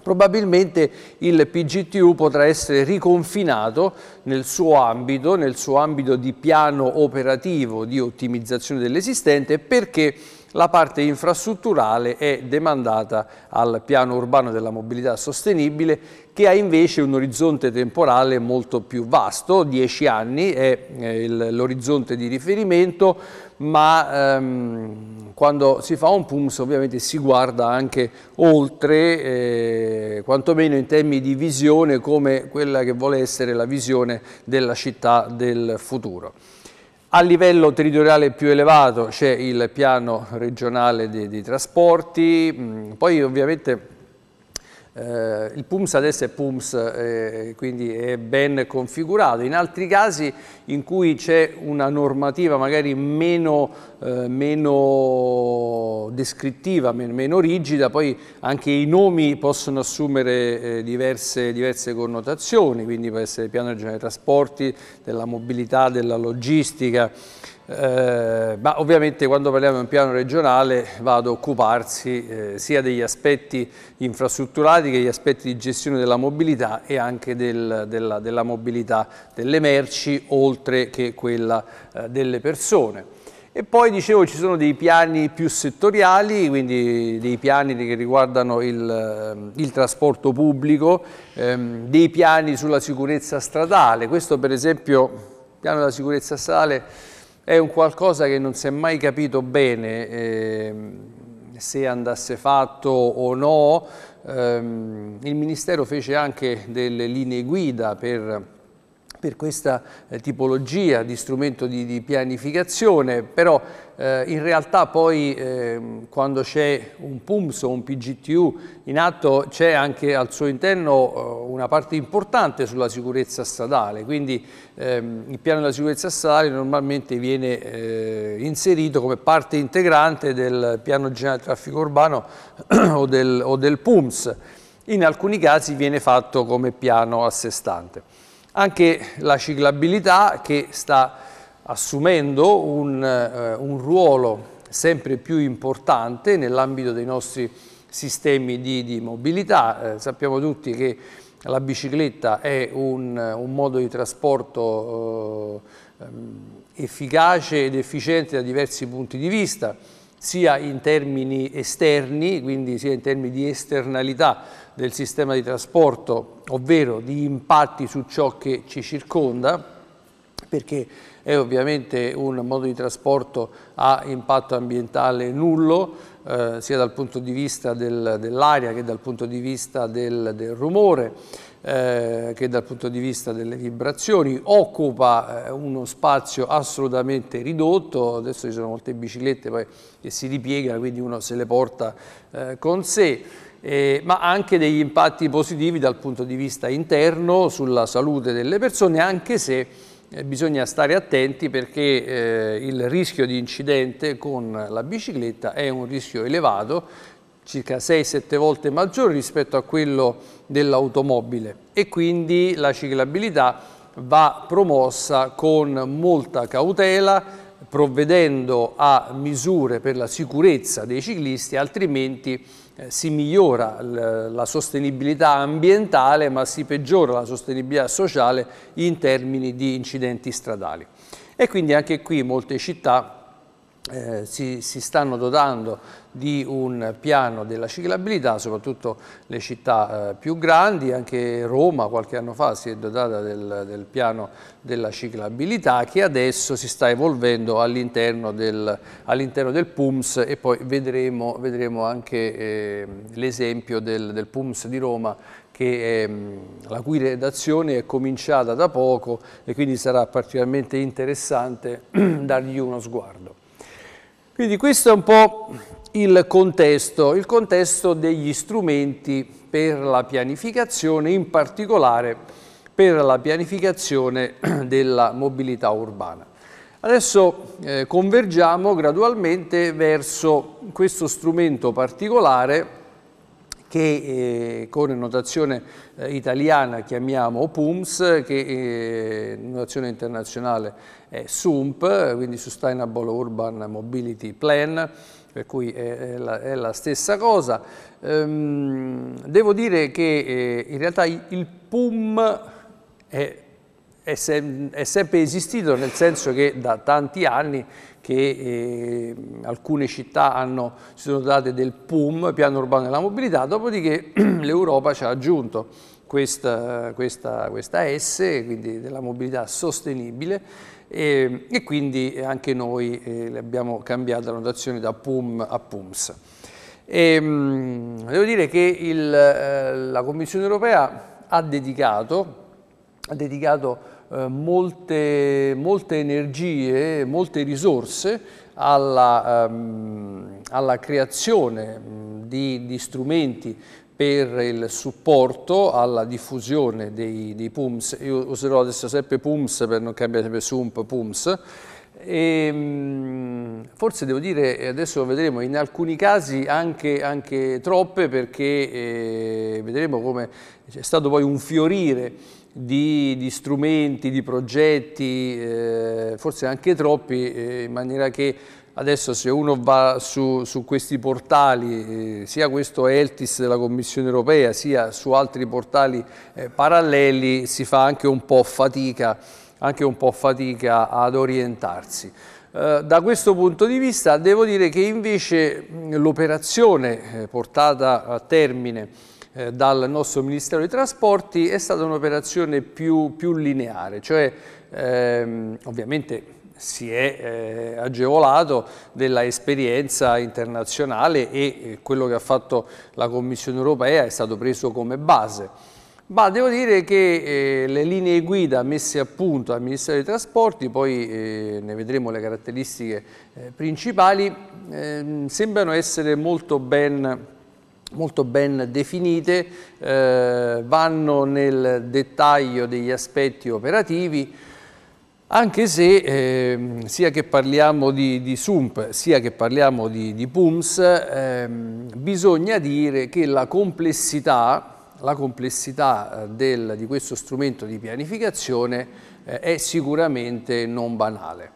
probabilmente il PGTU potrà essere riconfinato nel suo ambito, nel suo ambito di piano operativo di ottimizzazione dell'esistente perché la parte infrastrutturale è demandata al piano urbano della mobilità sostenibile che ha invece un orizzonte temporale molto più vasto, 10 anni è eh, l'orizzonte di riferimento, ma ehm, quando si fa un PUMS ovviamente si guarda anche oltre, eh, quantomeno in termini di visione come quella che vuole essere la visione della città del futuro. A livello territoriale più elevato c'è il piano regionale di, di trasporti, mm, poi ovviamente eh, il PUMS adesso è PUMS, eh, quindi è ben configurato. In altri casi in cui c'è una normativa magari meno, eh, meno descrittiva, men meno rigida, poi anche i nomi possono assumere eh, diverse, diverse, connotazioni, quindi può essere piano regionale dei trasporti, della mobilità, della logistica. Eh, ma ovviamente quando parliamo di un piano regionale va ad occuparsi eh, sia degli aspetti infrastrutturali che degli aspetti di gestione della mobilità e anche del, della, della, mobilità delle merci oltre che quella eh, delle persone. E poi dicevo ci sono dei piani più settoriali, quindi dei piani che riguardano il, ehm, il trasporto pubblico, ehm, dei piani sulla sicurezza stradale. Questo per esempio, il piano della sicurezza stradale è un qualcosa che non si è mai capito bene eh, se andasse fatto o no. Eh, il Ministero fece anche delle linee guida per per questa eh, tipologia di strumento di, di pianificazione, però eh, in realtà poi eh, quando c'è un PUMS o un PGTU in atto c'è anche al suo interno eh, una parte importante sulla sicurezza stradale, quindi ehm, il piano della sicurezza stradale normalmente viene eh, inserito come parte integrante del piano generale del traffico urbano o, del, o del PUMS, in alcuni casi viene fatto come piano a sé stante. Anche la ciclabilità che sta assumendo un, eh, un ruolo sempre più importante nell'ambito dei nostri sistemi di, di mobilità. Eh, sappiamo tutti che la bicicletta è un, un modo di trasporto eh, ehm, efficace ed efficiente da diversi punti di vista sia in termini esterni, quindi sia in termini di esternalità del sistema di trasporto, ovvero di impatti su ciò che ci circonda, perché è ovviamente un modo di trasporto a impatto ambientale nullo, eh, sia dal punto di vista del, dell'aria che dal punto di vista del, del rumore, eh, che dal punto di vista delle vibrazioni occupa eh, uno spazio assolutamente ridotto, adesso ci sono molte biciclette poi, che si ripiegano, quindi uno se le porta eh, con sé. Eh, ma anche degli impatti positivi dal punto di vista interno sulla salute delle persone, anche se eh, bisogna stare attenti perché eh, il rischio di incidente con la bicicletta è un rischio elevato circa 6-7 volte maggiore rispetto a quello dell'automobile e quindi la ciclabilità va promossa con molta cautela provvedendo a misure per la sicurezza dei ciclisti altrimenti eh, si migliora la sostenibilità ambientale ma si peggiora la sostenibilità sociale in termini di incidenti stradali e quindi anche qui molte città eh, si, si, stanno dotando di un piano della ciclabilità, soprattutto le città eh, più grandi, anche Roma qualche anno fa si è dotata del, del piano della ciclabilità che adesso si sta evolvendo all'interno del, all del, PUMS e poi vedremo, vedremo anche eh, l'esempio del, del PUMS di Roma che, ehm, la cui redazione è cominciata da poco e quindi sarà particolarmente interessante dargli uno sguardo. Quindi questo è un po' il contesto, il contesto degli strumenti per la pianificazione, in particolare per la pianificazione della mobilità urbana. Adesso eh, convergiamo gradualmente verso questo strumento particolare che eh, con notazione eh, italiana chiamiamo PUMS, che eh, notazione internazionale è SUMP, quindi Sustainable Urban Mobility Plan, per cui è, è, la, è la, stessa cosa. Ehm, devo dire che eh, in realtà il PUM è, è sempre esistito nel senso che da tanti anni che eh, alcune città hanno, si sono date del PUM, piano urbano della mobilità, dopodiché l'Europa ci ha aggiunto questa, questa, questa S, quindi della mobilità sostenibile, e, ehm, e quindi anche noi eh, abbiamo cambiato la notazione da PUM a PUMS. E, mh, devo dire che il, eh, la Commissione europea ha dedicato, ha dedicato eh, molte, molte, energie, molte risorse alla, ehm, alla creazione mm, di, di, strumenti per il supporto alla diffusione dei, dei PUMS. Io userò adesso sempre PUMS per non cambiare sempre SUMP, PUMS. E, ehm, forse devo dire, adesso lo vedremo, in alcuni casi anche, anche troppe perché eh, vedremo come c'è stato poi un fiorire di, di strumenti, di progetti, eh, forse anche troppi, eh, in maniera che adesso se uno va su, su questi portali, eh, sia questo ELTIS della Commissione Europea, sia su altri portali eh, paralleli, si fa anche un po' fatica, un po fatica ad orientarsi. Eh, da questo punto di vista devo dire che invece l'operazione eh, portata a termine eh, dal nostro Ministero dei Trasporti è stata un'operazione più, più, lineare, cioè ehm, ovviamente si è eh, agevolato della esperienza internazionale e eh, quello che ha fatto la Commissione europea è stato preso come base. Ma devo dire che eh, le linee guida messe a punto dal Ministero dei Trasporti, poi eh, ne vedremo le caratteristiche eh, principali, ehm, sembrano essere molto ben molto ben definite, eh, vanno nel dettaglio degli aspetti operativi, anche se eh, sia che parliamo di, di, SUMP sia che parliamo di, di PUMS, eh, bisogna dire che la complessità, la complessità eh, del, di questo strumento di pianificazione eh, è sicuramente non banale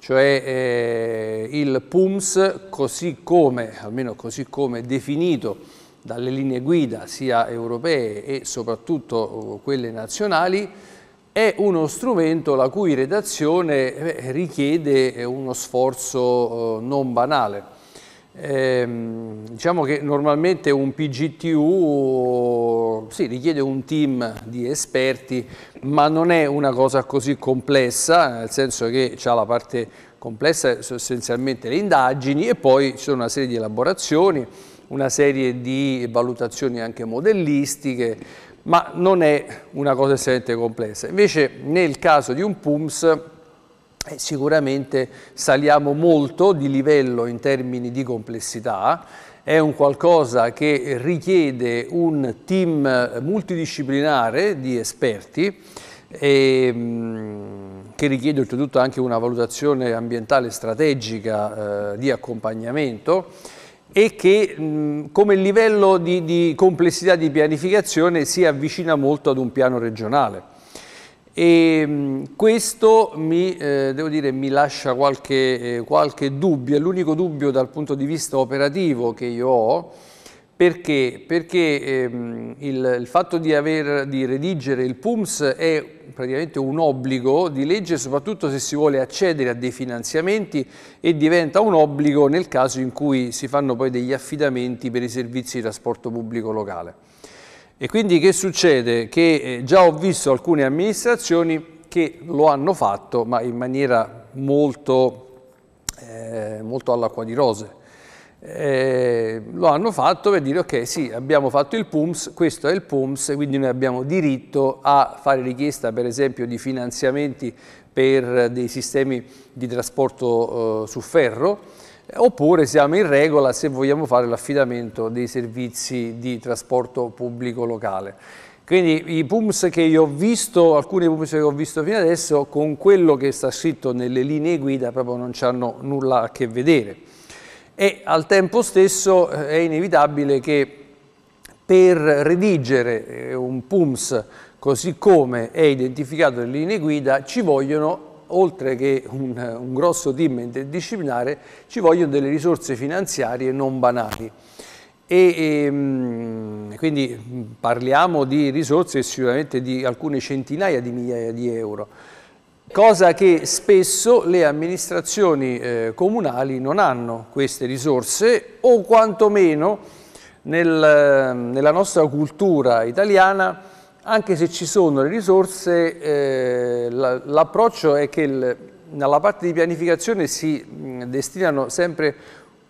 cioè eh, il PUMS così come, almeno così come definito dalle linee guida sia europee e soprattutto oh, quelle nazionali, è uno strumento la cui redazione eh, richiede eh, uno sforzo oh, non banale. Ehm, diciamo che normalmente un PGTU sì, richiede un team di esperti, ma non è una cosa così complessa, nel senso che ha la parte complessa essenzialmente le indagini e poi ci sono una serie di elaborazioni una serie di valutazioni anche modellistiche, ma non è una cosa estremamente complessa. Invece nel caso di un PUMS eh, sicuramente saliamo molto di livello in termini di complessità, è un qualcosa che richiede un team multidisciplinare di esperti e, ehm, che richiede oltretutto anche una valutazione ambientale strategica eh, di accompagnamento e che come livello di, di, complessità di pianificazione si avvicina molto ad un piano regionale. E, questo mi, eh, dire, mi lascia qualche, eh, qualche dubbio, è l'unico dubbio dal punto di vista operativo che io ho, perché? Perché ehm, il, il, fatto di, aver, di redigere il PUMS è praticamente un obbligo di legge, soprattutto se si vuole accedere a dei finanziamenti e diventa un obbligo nel caso in cui si fanno poi degli affidamenti per i servizi di trasporto pubblico locale. E quindi che succede? Che eh, già ho visto alcune amministrazioni che lo hanno fatto, ma in maniera molto, eh, molto all'acqua di rose eh, lo hanno fatto per dire ok sì abbiamo fatto il PUMS, questo è il PUMS, quindi noi abbiamo diritto a fare richiesta per esempio di finanziamenti per dei sistemi di trasporto eh, su ferro oppure siamo in regola se vogliamo fare l'affidamento dei servizi di trasporto pubblico locale. Quindi i PUMS che io ho visto, alcuni PUMS che ho visto fino adesso, con quello che sta scritto nelle linee guida proprio non hanno nulla a che vedere e al tempo stesso eh, è inevitabile che per redigere eh, un PUMS così come è identificato nelle linee guida ci vogliono oltre che un, un grosso team interdisciplinare ci vogliono delle risorse finanziarie non banali e, e, ehm, quindi mm, parliamo di risorse sicuramente di alcune centinaia di migliaia di euro cosa che spesso le amministrazioni eh, comunali non hanno queste risorse o quantomeno nel, eh, nella nostra cultura italiana anche se ci sono le risorse eh, l'approccio è che il, nella parte di pianificazione si mh, destinano sempre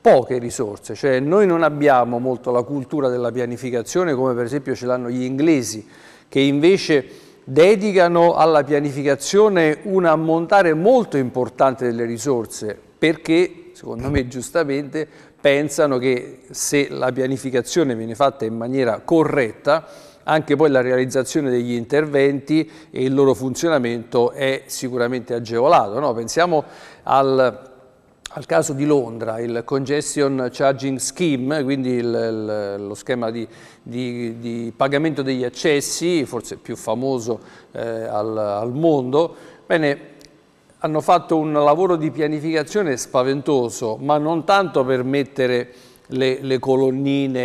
poche risorse, cioè noi non abbiamo molto la cultura della pianificazione come per esempio ce l'hanno gli inglesi che invece dedicano alla pianificazione un ammontare molto importante delle risorse perché, secondo me giustamente, pensano che se la pianificazione viene fatta in maniera corretta, anche poi la realizzazione degli interventi e il loro funzionamento è sicuramente agevolato. No? Pensiamo al al caso di Londra, il Congestion Charging Scheme, quindi il, il, lo schema di di, di pagamento degli accessi, forse più famoso eh, al, al, mondo, Bene, hanno fatto un lavoro di pianificazione spaventoso, ma non tanto per mettere le, le colonnine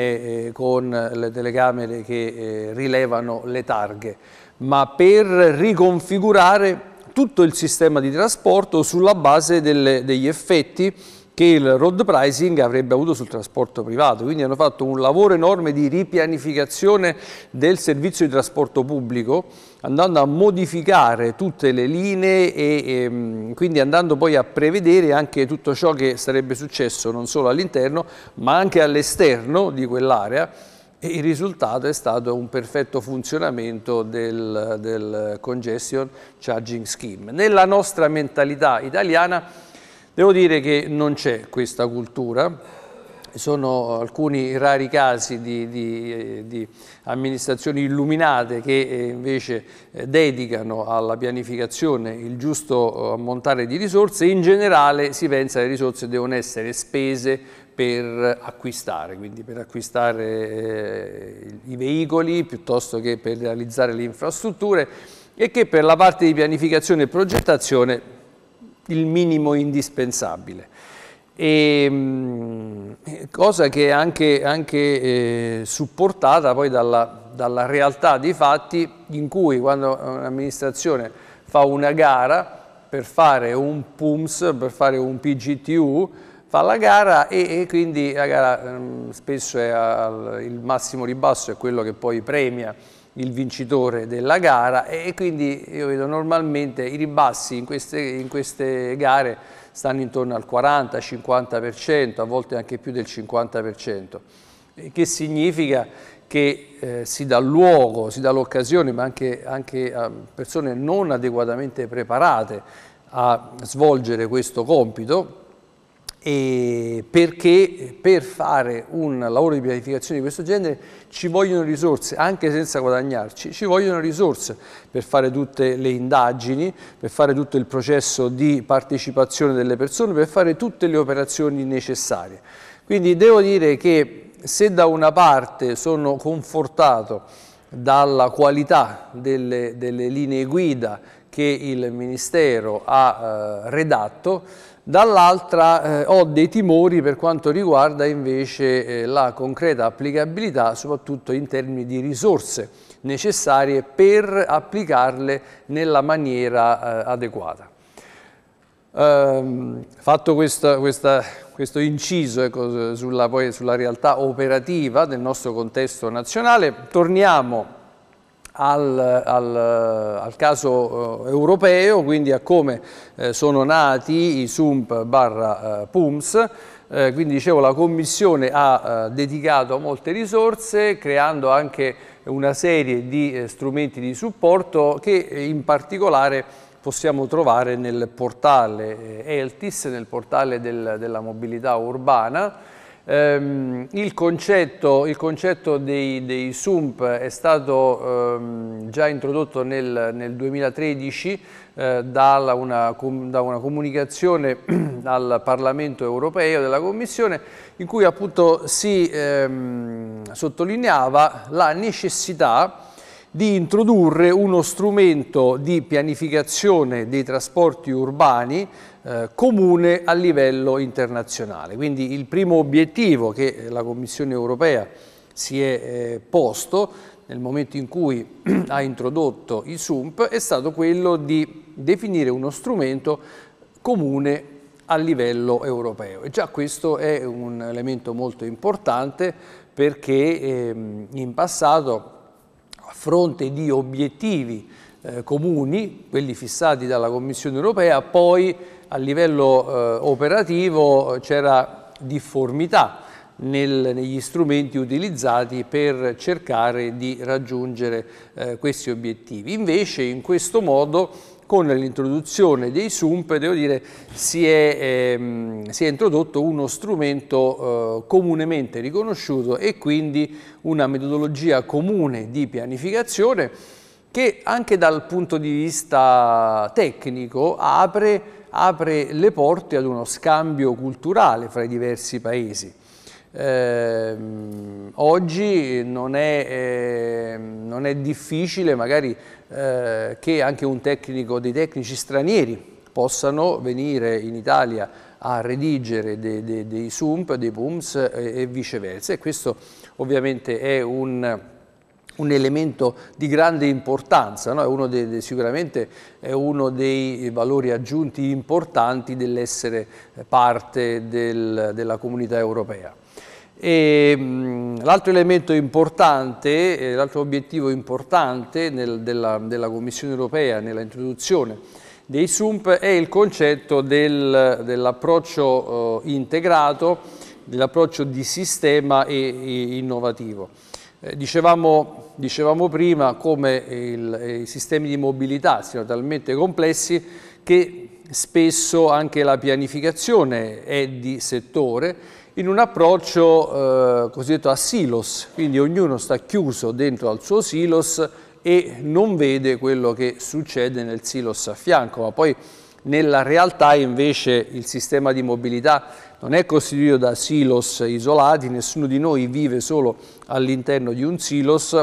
eh, con le telecamere che eh, rilevano le targhe, ma per riconfigurare tutto il sistema di trasporto sulla base delle, degli effetti che il road pricing avrebbe avuto sul trasporto privato, quindi hanno fatto un lavoro enorme di ripianificazione del servizio di trasporto pubblico, andando a modificare tutte le linee e, e ehm, quindi andando poi a prevedere anche tutto ciò che sarebbe successo non solo all'interno ma anche all'esterno di quell'area e il risultato è stato un perfetto funzionamento del, del congestion charging scheme. Nella nostra mentalità italiana Devo dire che non c'è questa cultura, sono alcuni rari casi di, di, eh, di, amministrazioni illuminate che eh, invece eh, dedicano alla pianificazione il giusto ammontare di risorse, in generale si pensa che le risorse devono essere spese per acquistare, quindi per acquistare i veicoli piuttosto che per realizzare le infrastrutture e che per la parte di pianificazione e progettazione il minimo indispensabile. E, mm, cosa che è anche, anche eh, supportata poi dalla, dalla realtà dei fatti in cui quando un'amministrazione fa una gara per fare un PUMS, per fare un PGTU, fa la gara e, e quindi la gara mm, spesso al, il massimo ribasso è quello che poi premia il vincitore della gara e quindi io vedo normalmente i ribassi in queste, in queste gare stanno intorno al 40-50%, a volte anche più del 50%, che significa che eh, si dà luogo, si dà l'occasione, ma anche, anche a persone non adeguatamente preparate a svolgere questo compito, perché per fare un lavoro di pianificazione di questo genere ci vogliono risorse, anche senza guadagnarci, ci vogliono risorse per fare tutte le indagini, per fare tutto il processo di partecipazione delle persone, per fare tutte le operazioni necessarie. Quindi devo dire che se da una parte sono confortato dalla qualità delle, delle linee guida che il Ministero ha eh, redatto, dall'altra eh, ho dei timori per quanto riguarda invece eh, la concreta applicabilità soprattutto in termini di risorse necessarie per applicarle nella maniera eh, adeguata. Ehm, fatto questa, questa, questo inciso ecco, sulla, poi, sulla realtà operativa del nostro contesto nazionale, torniamo al, al, al, caso eh, europeo, quindi a come eh, sono nati i SUMP barra eh, PUMS. Eh, quindi dicevo la Commissione ha eh, dedicato molte risorse creando anche una serie di eh, strumenti di supporto che in particolare possiamo trovare nel portale ELTIS, nel portale del, della mobilità urbana Ehm, il, concetto, il concetto, dei, dei SUMP è stato ehm, già introdotto nel, nel 2013 eh, da, una, da una comunicazione al Parlamento europeo della Commissione in cui appunto si ehm, sottolineava la necessità di introdurre uno strumento di pianificazione dei trasporti urbani eh, comune a livello internazionale. Quindi il primo obiettivo che la Commissione europea si è eh, posto nel momento in cui ha introdotto i SUMP è stato quello di definire uno strumento comune a livello europeo e già questo è un elemento molto importante perché ehm, in passato a fronte di obiettivi eh, comuni, quelli fissati dalla Commissione europea, poi a livello eh, operativo c'era difformità nel, negli strumenti utilizzati per cercare di raggiungere eh, questi obiettivi. Invece in questo modo con l'introduzione dei SUMP devo dire, si, è, ehm, si è introdotto uno strumento eh, comunemente riconosciuto e quindi una metodologia comune di pianificazione che anche dal punto di vista tecnico apre apre le porte ad uno scambio culturale fra i diversi paesi. Eh, oggi non è, eh, non è, difficile magari eh, che anche un tecnico, dei tecnici stranieri possano venire in Italia a redigere dei, dei, dei SUMP, dei PUMS e, e viceversa e questo ovviamente è un un elemento di grande importanza, no? è uno de, de, sicuramente è uno dei valori aggiunti importanti dell'essere parte del, della comunità europea. L'altro elemento importante, eh, l'altro obiettivo importante nel, della, della, Commissione europea nella introduzione dei SUMP è il concetto del, dell'approccio eh, integrato, dell'approccio di sistema e, e innovativo. Eh, dicevamo, dicevamo, prima come il, eh, i sistemi di mobilità siano talmente complessi che spesso anche la pianificazione è di settore in un approccio eh, cosiddetto a silos, quindi ognuno sta chiuso dentro al suo silos e non vede quello che succede nel silos a fianco, ma poi nella realtà invece il sistema di mobilità non è costituito da silos isolati, nessuno di noi vive solo all'interno di un silos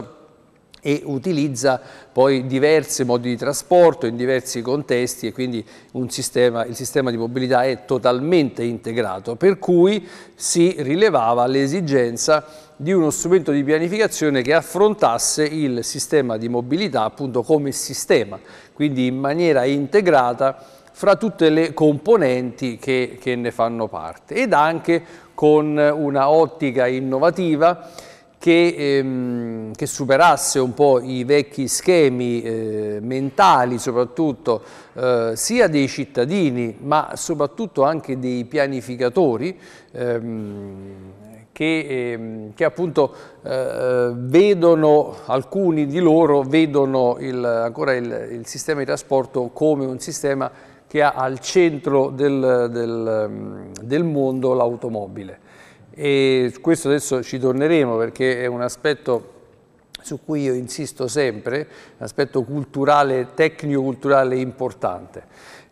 e utilizza poi diversi modi di trasporto in diversi contesti e quindi sistema, il sistema di mobilità è totalmente integrato, per cui si rilevava l'esigenza di uno strumento di pianificazione che affrontasse il sistema di mobilità appunto come sistema, quindi in maniera integrata fra tutte le componenti che, che ne fanno parte ed anche con una ottica innovativa che, ehm, che, superasse un po' i vecchi schemi eh, mentali soprattutto eh, sia dei cittadini ma soprattutto anche dei pianificatori ehm, che, ehm, che, appunto eh, vedono, alcuni di loro vedono il, ancora il, il sistema di trasporto come un sistema che ha al centro del, del, mm, del mondo l'automobile. E questo adesso ci torneremo perché è un aspetto su cui io insisto sempre, un aspetto culturale, tecnico-culturale importante.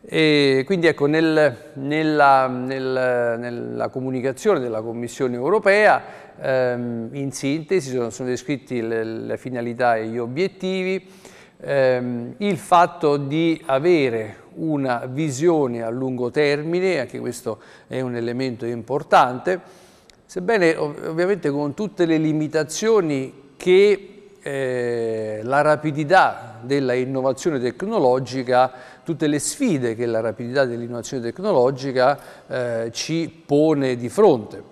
E quindi ecco, nel, nella, nel, nella, comunicazione della Commissione europea, ehm, in sintesi, sono, sono descritti le, le finalità e gli obiettivi, ehm, il fatto di avere una visione a lungo termine, anche questo è un elemento importante, sebbene ov ovviamente con tutte le limitazioni che eh, la rapidità della innovazione tecnologica, tutte le sfide che la rapidità dell'innovazione tecnologica eh, ci pone di fronte.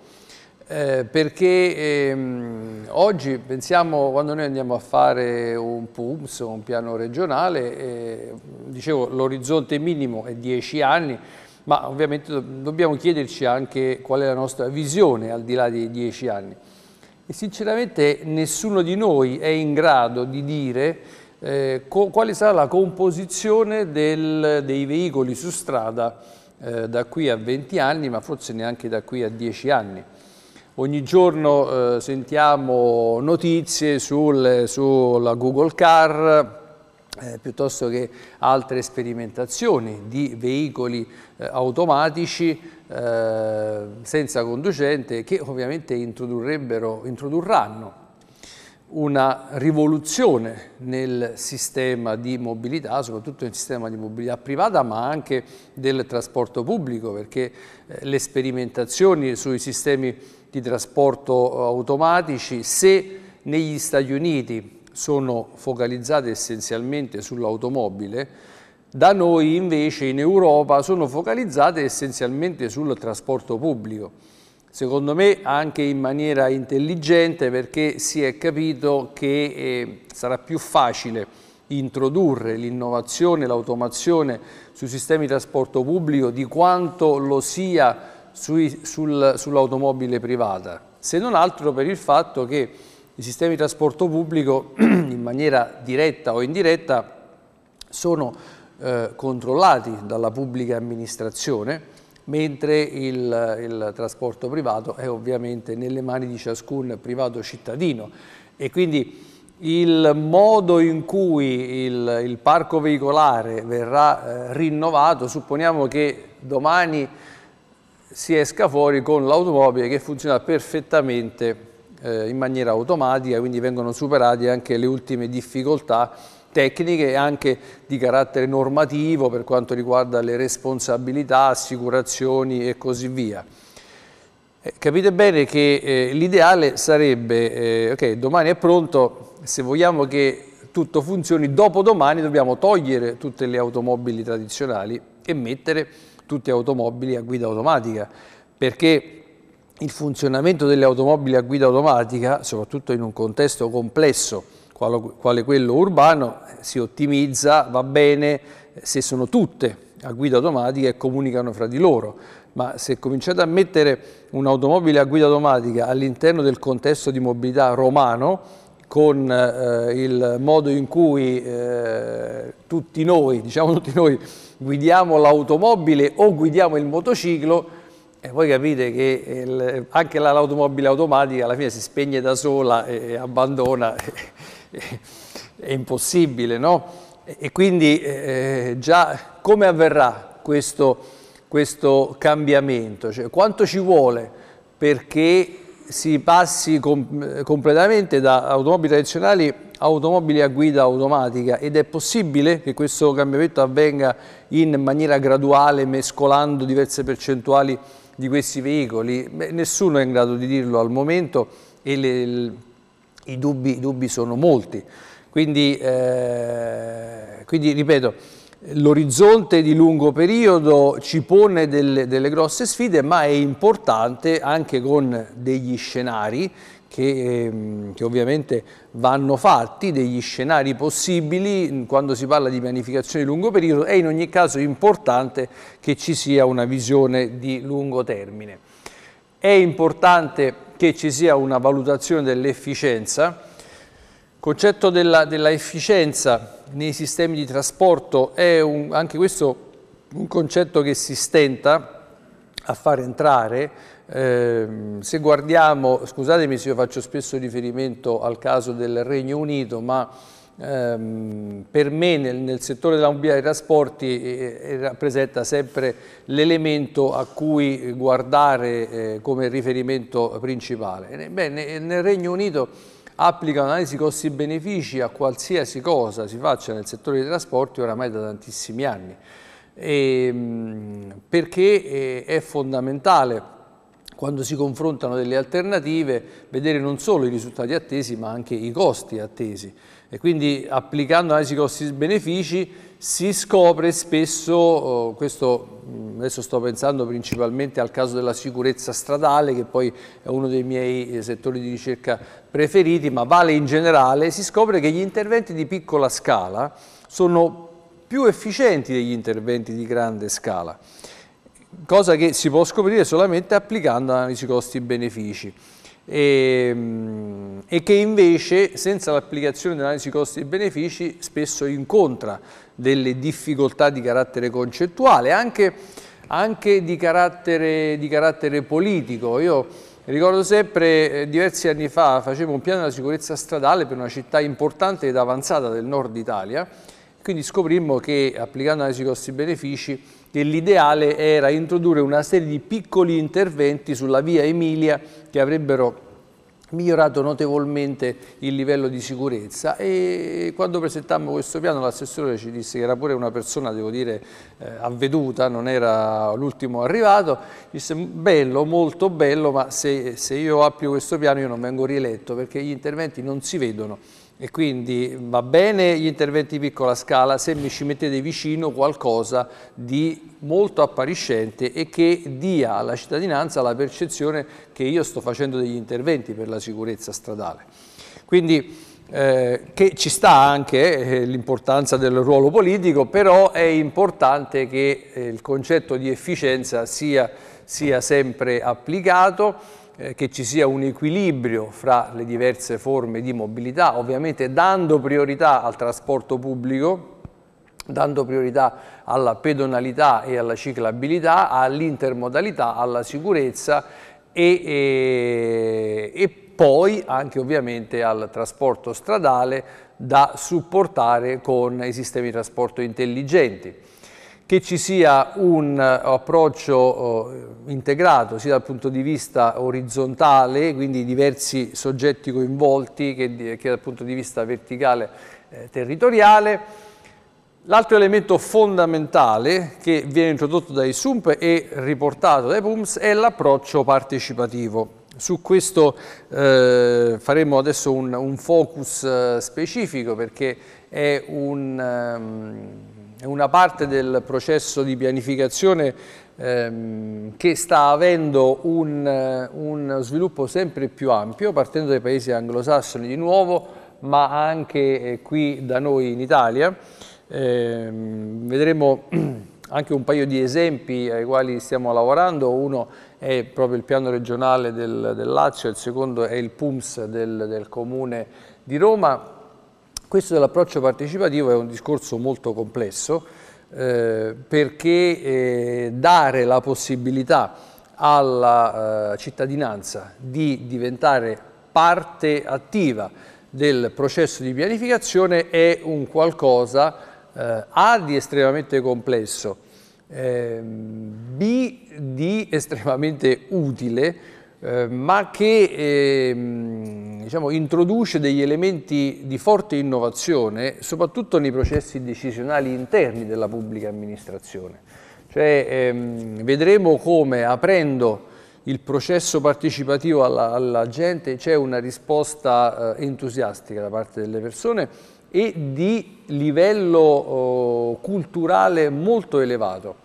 Eh, perché ehm, oggi pensiamo quando noi andiamo a fare un PUMS, un piano regionale, eh, dicevo l'orizzonte minimo è 10 anni, ma ovviamente do dobbiamo chiederci anche qual è la nostra visione al di là dei 10 anni. E sinceramente nessuno di noi è in grado di dire eh, quale sarà la composizione del, dei veicoli su strada eh, da qui a 20 anni, ma forse neanche da qui a 10 anni. Ogni giorno eh, sentiamo notizie sul, sulla Google Car, eh, piuttosto che altre sperimentazioni di veicoli eh, automatici eh, senza conducente che ovviamente introdurrebbero, introdurranno una rivoluzione nel sistema di mobilità, soprattutto nel sistema di mobilità privata, ma anche del trasporto pubblico, perché eh, le sperimentazioni sui sistemi di trasporto eh, automatici, se negli Stati Uniti sono focalizzate essenzialmente sull'automobile, da noi invece in Europa sono focalizzate essenzialmente sul trasporto pubblico. Secondo me anche in maniera intelligente perché si è capito che eh, sarà più facile introdurre l'innovazione, l'automazione sui sistemi di trasporto pubblico di quanto lo sia sui, sul, sull'automobile privata, se non altro per il fatto che i sistemi di trasporto pubblico in maniera diretta o indiretta sono eh, controllati dalla pubblica amministrazione, mentre il, il, trasporto privato è ovviamente nelle mani di ciascun privato cittadino e quindi il modo in cui il, il parco veicolare verrà eh, rinnovato, supponiamo che domani si esca fuori con l'automobile che funziona perfettamente eh, in maniera automatica, quindi vengono superate anche le ultime difficoltà tecniche e anche di carattere normativo per quanto riguarda le responsabilità, assicurazioni e così via. Eh, capite bene che eh, l'ideale sarebbe, eh, ok, domani è pronto, se vogliamo che tutto funzioni, dopodomani dobbiamo togliere tutte le automobili tradizionali e mettere tutte automobili a guida automatica, perché il funzionamento delle automobili a guida automatica, soprattutto in un contesto complesso quale quello urbano, si ottimizza, va bene se sono tutte a guida automatica e comunicano fra di loro, ma se cominciate a mettere un'automobile a guida automatica all'interno del contesto di mobilità romano, con eh, il modo in cui eh, tutti noi, diciamo tutti noi, guidiamo l'automobile o guidiamo il motociclo, e voi capite che eh, il, anche l'automobile automatica alla fine si spegne da sola e, e abbandona, è impossibile, no? E quindi eh, eh, già come avverrà questo, questo cambiamento? Cioè, quanto ci vuole perché si passi com completamente da automobili tradizionali a automobili a guida automatica ed è possibile che questo cambiamento avvenga in maniera graduale mescolando diverse percentuali di questi veicoli? Beh, nessuno è in grado di dirlo al momento e le, i, dubbi, i, dubbi, sono molti. Quindi, eh, quindi ripeto, L'orizzonte di lungo periodo ci pone delle, delle grosse sfide, ma è importante anche con degli scenari che, ehm, che, ovviamente vanno fatti, degli scenari possibili quando si parla di pianificazione di lungo periodo, è in ogni caso importante che ci sia una visione di lungo termine. È importante che ci sia una valutazione dell'efficienza, il concetto della, della, efficienza nei sistemi di trasporto è un, anche questo un concetto che si stenta a far entrare. Eh, se guardiamo, scusatemi se io faccio spesso riferimento al caso del Regno Unito, ma ehm, per me nel, nel settore della mobilità dei trasporti eh, eh, rappresenta sempre l'elemento a cui guardare eh, come riferimento principale. Beh, nel Regno Unito applica un'analisi costi-benefici a qualsiasi cosa si faccia nel settore dei trasporti oramai da tantissimi anni, e, ehm, perché eh, è fondamentale quando si confrontano delle alternative vedere non solo i risultati attesi ma anche i costi attesi e quindi applicando analisi costi-benefici si scopre spesso, oh, questo mm, adesso sto pensando principalmente al caso della sicurezza stradale che poi è uno dei miei eh, settori di ricerca preferiti, ma vale in generale, si scopre che gli interventi di piccola scala sono più efficienti degli interventi di grande scala, cosa che si può scoprire solamente applicando l'analisi costi-benefici. E, ehm, e, che invece senza l'applicazione dell'analisi costi e benefici spesso incontra delle difficoltà di carattere concettuale, anche, anche di, carattere, di, carattere, politico. Io ricordo sempre, eh, diversi anni fa, facevo un piano della sicurezza stradale per una città importante ed avanzata del nord Italia, quindi scoprimmo che, applicando analisi costi-benefici, che l'ideale era introdurre una serie di piccoli interventi sulla via Emilia che avrebbero migliorato notevolmente il livello di sicurezza e quando presentammo questo piano l'assessore ci disse che era pure una persona, devo dire, eh, avveduta, non era l'ultimo arrivato, disse bello, molto bello, ma se, se io applico questo piano io non vengo rieletto perché gli interventi non si vedono e quindi va bene gli interventi di piccola scala se mi ci mettete vicino qualcosa di molto appariscente e che dia alla cittadinanza la percezione che io sto facendo degli interventi per la sicurezza stradale. Quindi eh, che ci sta anche eh, l'importanza del ruolo politico, però è importante che eh, il concetto di efficienza sia, sia sempre applicato eh, che ci sia un equilibrio fra le diverse forme di mobilità, ovviamente dando priorità al trasporto pubblico, dando priorità alla pedonalità e alla ciclabilità, all'intermodalità, alla sicurezza e, e, eh, e, poi anche ovviamente al trasporto stradale da supportare con i sistemi di trasporto intelligenti che ci sia un eh, approccio eh, integrato sia dal punto di vista orizzontale, quindi diversi soggetti coinvolti, che, che dal punto di vista verticale eh, territoriale. L'altro elemento fondamentale che viene introdotto dai SUMP e riportato dai PUMS è l'approccio partecipativo. Su questo eh, faremo adesso un, un, focus eh, specifico perché è un... Ehm, è una parte del processo di pianificazione ehm, che sta avendo un, un, sviluppo sempre più ampio, partendo dai paesi anglosassoni di nuovo, ma anche eh, qui da noi in Italia. Eh, vedremo anche un paio di esempi ai quali stiamo lavorando, uno è proprio il piano regionale del, del Lazio, il secondo è il PUMS del, del comune di Roma, questo dell'approccio partecipativo è un discorso molto complesso eh, perché eh, dare la possibilità alla eh, cittadinanza di diventare parte attiva del processo di pianificazione è un qualcosa eh, A di estremamente complesso, ehm, B di estremamente utile, eh, ma che ehm, diciamo, introduce degli elementi di forte innovazione soprattutto nei processi decisionali interni della pubblica amministrazione. Cioè, ehm, vedremo come aprendo il processo partecipativo alla, alla gente c'è una risposta eh, entusiastica da parte delle persone e di livello eh, culturale molto elevato.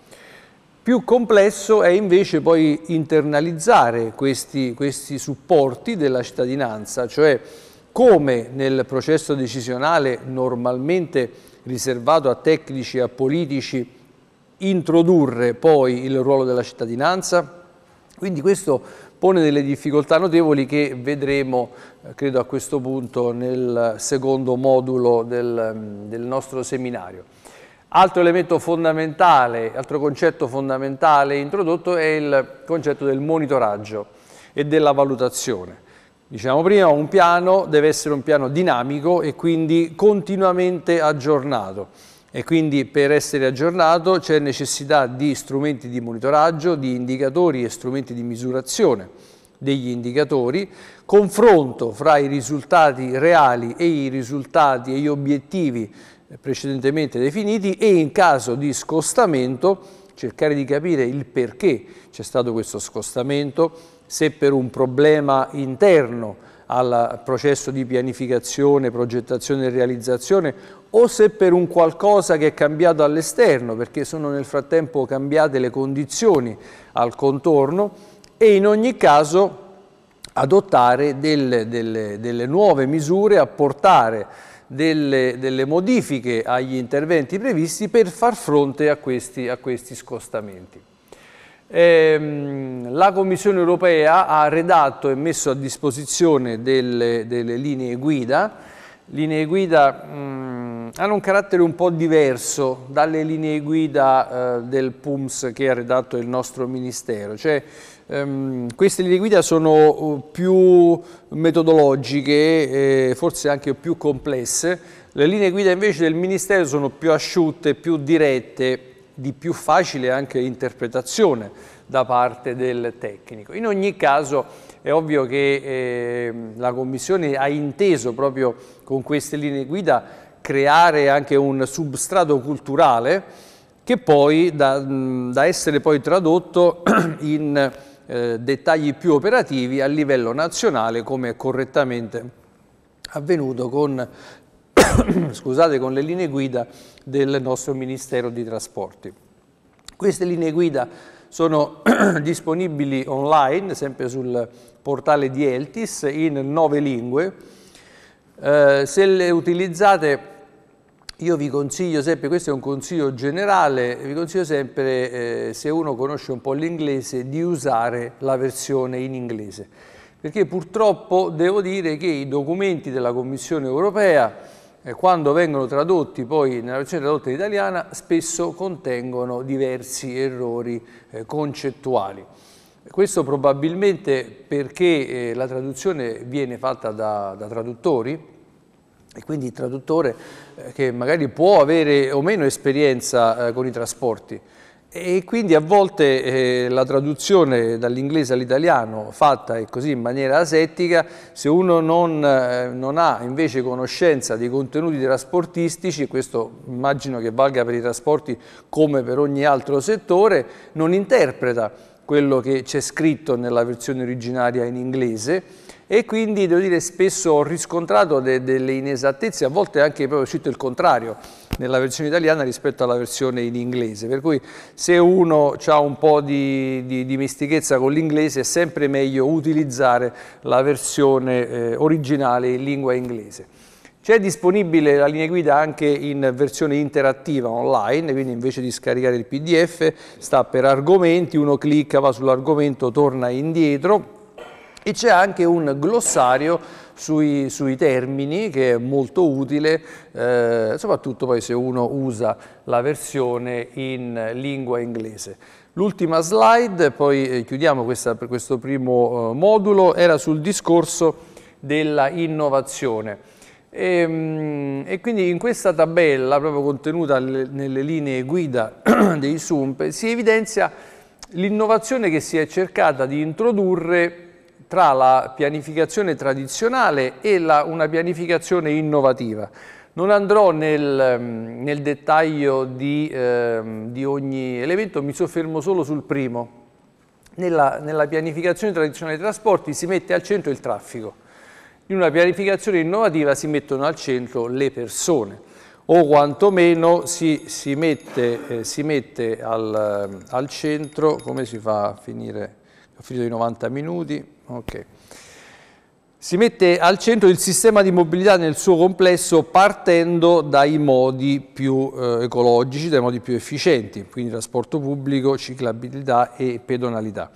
Più complesso è invece poi internalizzare questi, questi, supporti della cittadinanza, cioè come nel processo decisionale normalmente riservato a tecnici e a politici introdurre poi il ruolo della cittadinanza. Quindi questo pone delle difficoltà notevoli che vedremo, eh, credo a questo punto, nel secondo modulo del, mm, del nostro seminario. Altro elemento fondamentale, altro concetto fondamentale introdotto è il concetto del monitoraggio e della valutazione. Diciamo prima, un piano deve essere un piano dinamico e quindi continuamente aggiornato e quindi per essere aggiornato c'è necessità di strumenti di monitoraggio, di indicatori e strumenti di misurazione degli indicatori, confronto fra i risultati reali e i risultati e gli obiettivi precedentemente definiti e in caso di scostamento cercare di capire il perché c'è stato questo scostamento, se per un problema interno al processo di pianificazione, progettazione e realizzazione o se per un qualcosa che è cambiato all'esterno perché sono nel frattempo cambiate le condizioni al contorno e in ogni caso adottare delle, delle, delle nuove misure a portare delle, delle, modifiche agli interventi previsti per far fronte a questi, a questi scostamenti. Ehm, la Commissione europea ha redatto e messo a disposizione delle, delle linee guida. Linee guida mh, mm, hanno un carattere un po' diverso dalle linee guida eh, del PUMS che ha redatto il nostro Ministero. Cioè, Ehm, queste linee guida sono uh, più metodologiche, eh, forse anche più complesse. Le linee guida invece del Ministero sono più asciutte, più dirette, di più facile anche interpretazione da parte del tecnico. In ogni caso è ovvio che eh, la Commissione ha inteso proprio con queste linee guida creare anche un substrato culturale che poi da, da essere poi tradotto in eh, dettagli più operativi a livello nazionale come è correttamente avvenuto con, scusate, con le linee guida del nostro Ministero di Trasporti. Queste linee guida sono disponibili online, sempre sul portale di Eltis, in nove lingue. Eh, se le utilizzate io vi consiglio sempre, questo è un consiglio generale, vi consiglio sempre, eh, se uno conosce un po' l'inglese, di usare la versione in inglese. Perché purtroppo devo dire che i documenti della Commissione europea, eh, quando vengono tradotti poi nella versione tradotta in italiana, spesso contengono diversi errori eh, concettuali. Questo probabilmente perché eh, la traduzione viene fatta da, da traduttori, e quindi il traduttore eh, che magari può avere o meno esperienza eh, con i trasporti e quindi a volte eh, la traduzione dall'inglese all'italiano fatta è così in maniera asettica, se uno non, eh, non, ha invece conoscenza dei contenuti trasportistici, questo immagino che valga per i trasporti come per ogni altro settore, non interpreta quello che c'è scritto nella versione originaria in inglese e quindi devo dire spesso ho riscontrato de delle inesattezze, a volte anche proprio scritto il contrario nella versione italiana rispetto alla versione in inglese, per cui se uno ha un po' di, di, di con l'inglese è sempre meglio utilizzare la versione eh, originale in lingua inglese. C'è disponibile la linea guida anche in versione interattiva online, quindi invece di scaricare il pdf sta per argomenti, uno clicca, va sull'argomento, torna indietro e c'è anche un glossario sui, sui, termini che è molto utile, eh, soprattutto poi se uno usa la versione in lingua inglese. L'ultima slide, poi eh, chiudiamo questa, per questo primo eh, modulo, era sul discorso della innovazione. E, ehm, e, quindi in questa tabella, proprio contenuta nelle linee guida dei SUMP, si evidenzia l'innovazione che si è cercata di introdurre tra la pianificazione tradizionale e la, una pianificazione innovativa. Non andrò nel, mm, nel dettaglio di, eh, di, ogni elemento, mi soffermo solo sul primo. Nella, nella pianificazione tradizionale dei trasporti si mette al centro il traffico. In una pianificazione innovativa si mettono al centro le persone o quantomeno si, si mette, eh, si mette al, al, centro, come si fa a finire, ho finito i 90 minuti, Okay. Si mette al centro il sistema di mobilità nel suo complesso partendo dai modi più eh, ecologici, dai modi più efficienti, quindi trasporto pubblico, ciclabilità e pedonalità.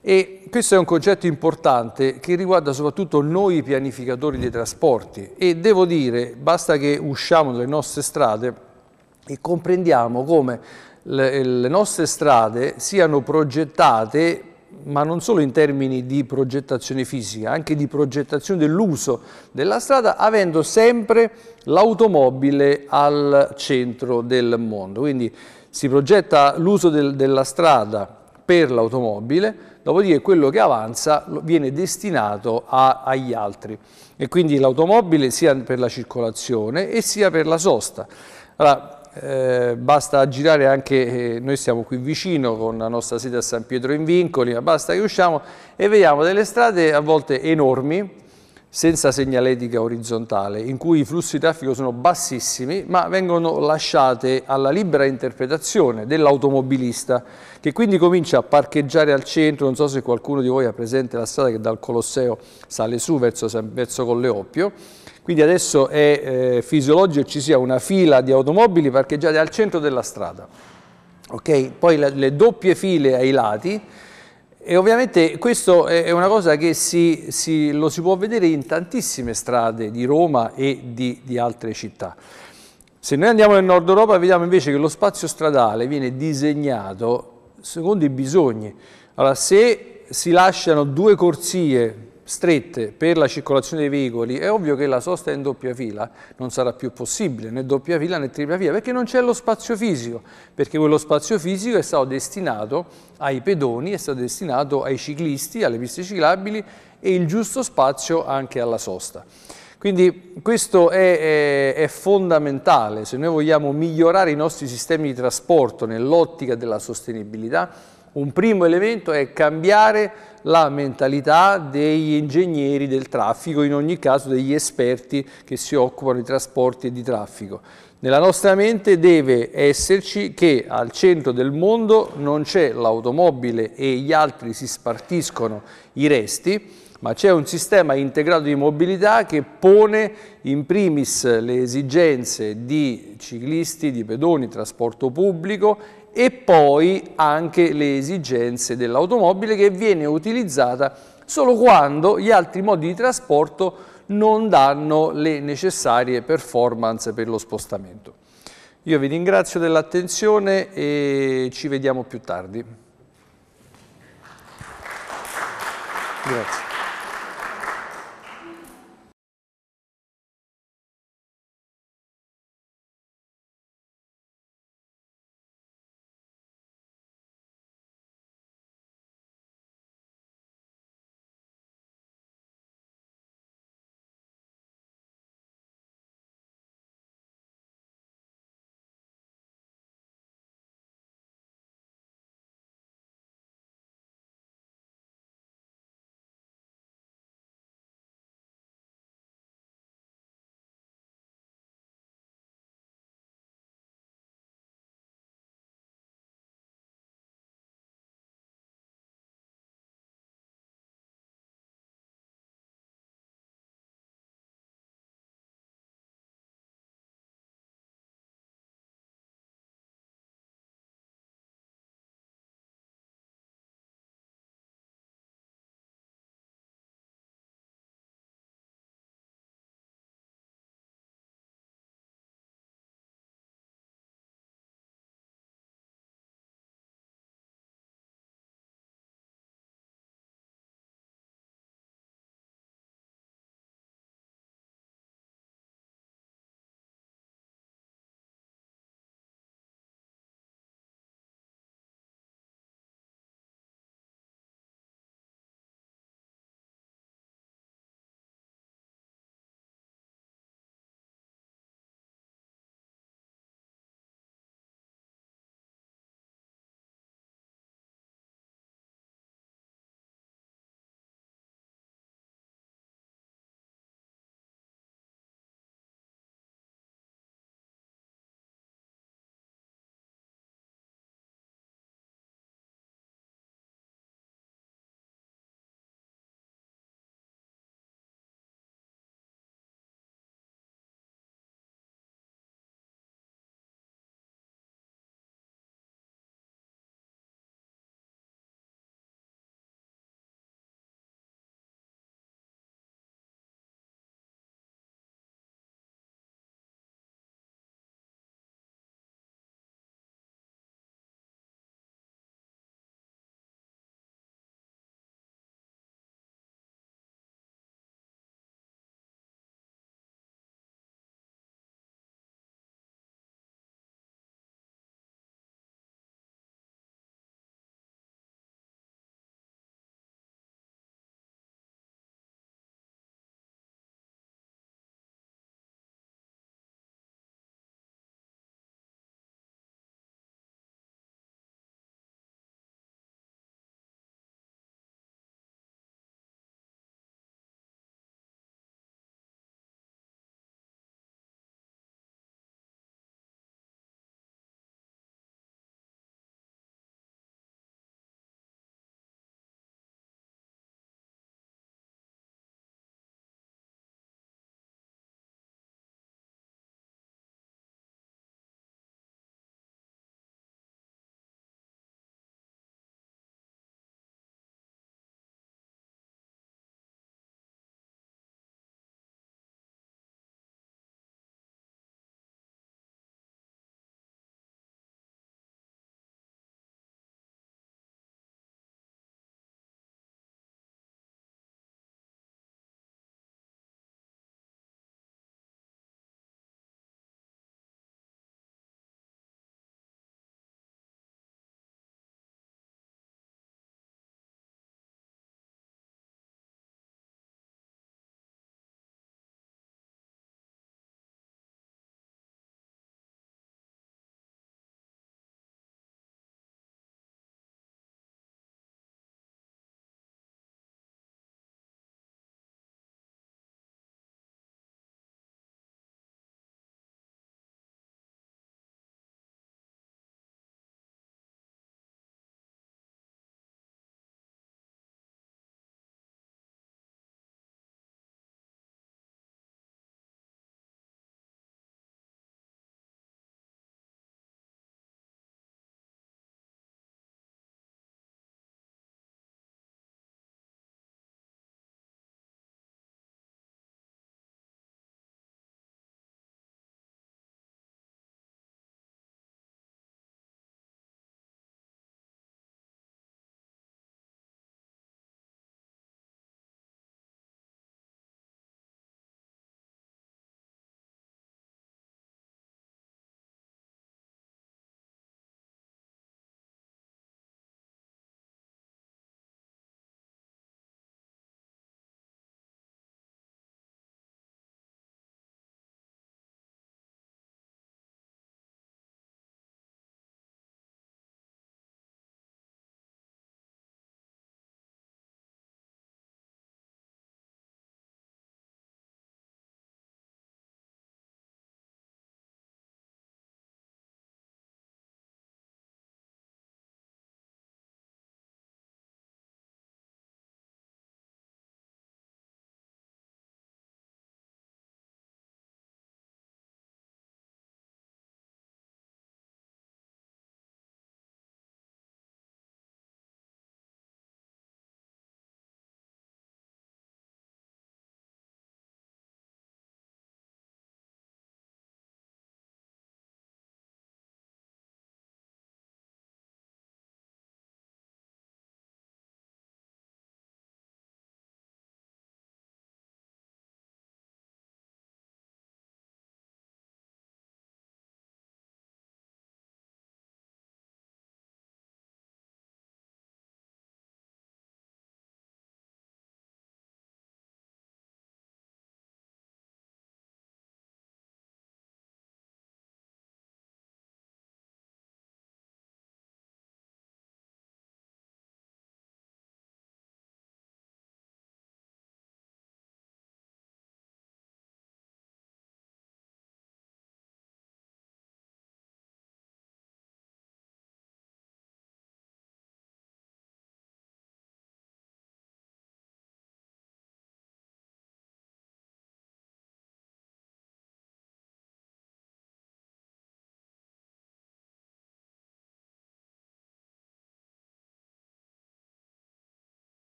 E questo è un concetto importante che riguarda soprattutto noi pianificatori dei trasporti e devo dire, basta che usciamo dalle nostre strade e comprendiamo come le, le nostre strade siano progettate ma non solo in termini di progettazione fisica, anche di progettazione dell'uso della strada, avendo sempre l'automobile al centro del mondo. Quindi si progetta l'uso del, della strada per l'automobile, dopodiché quello che avanza viene destinato a, agli altri. E quindi l'automobile sia per la circolazione e sia per la sosta. Allora, eh, basta girare anche, eh, noi siamo qui vicino con la nostra sede a San Pietro in Vincoli, ma basta che usciamo e vediamo delle strade a volte enormi, senza segnaletica orizzontale, in cui i flussi di traffico sono bassissimi, ma vengono lasciate alla libera interpretazione dell'automobilista, che quindi comincia a parcheggiare al centro, non so se qualcuno di voi ha presente la strada che dal Colosseo sale su verso, verso Colleoppio, quindi adesso è eh, fisiologico ci sia una fila di automobili parcheggiate al centro della strada. Okay? Poi la, le doppie file ai lati e ovviamente questo è una cosa che si, si, lo si può vedere in tantissime strade di Roma e di, di altre città. Se noi andiamo nel nord Europa vediamo invece che lo spazio stradale viene disegnato secondo i bisogni. Allora, se si lasciano due corsie strette per la circolazione dei veicoli, è ovvio che la sosta in doppia fila non sarà più possibile, né doppia fila né tripla fila, perché non c'è lo spazio fisico, perché quello spazio fisico è stato destinato ai pedoni, è stato destinato ai ciclisti, alle piste ciclabili e il giusto spazio anche alla sosta. Quindi questo è, è, è, fondamentale, se noi vogliamo migliorare i nostri sistemi di trasporto nell'ottica della sostenibilità, un primo elemento è cambiare la mentalità degli ingegneri del traffico, in ogni caso degli esperti che si occupano di trasporti e di traffico. Nella nostra mente deve esserci che al centro del mondo non c'è l'automobile e gli altri si spartiscono i resti, ma c'è un sistema integrato di mobilità che pone in primis le esigenze di ciclisti, di pedoni, trasporto pubblico e poi anche le esigenze dell'automobile che viene utilizzata solo quando gli altri modi di trasporto non danno le necessarie performance per lo spostamento. Io vi ringrazio dell'attenzione e ci vediamo più tardi. Grazie.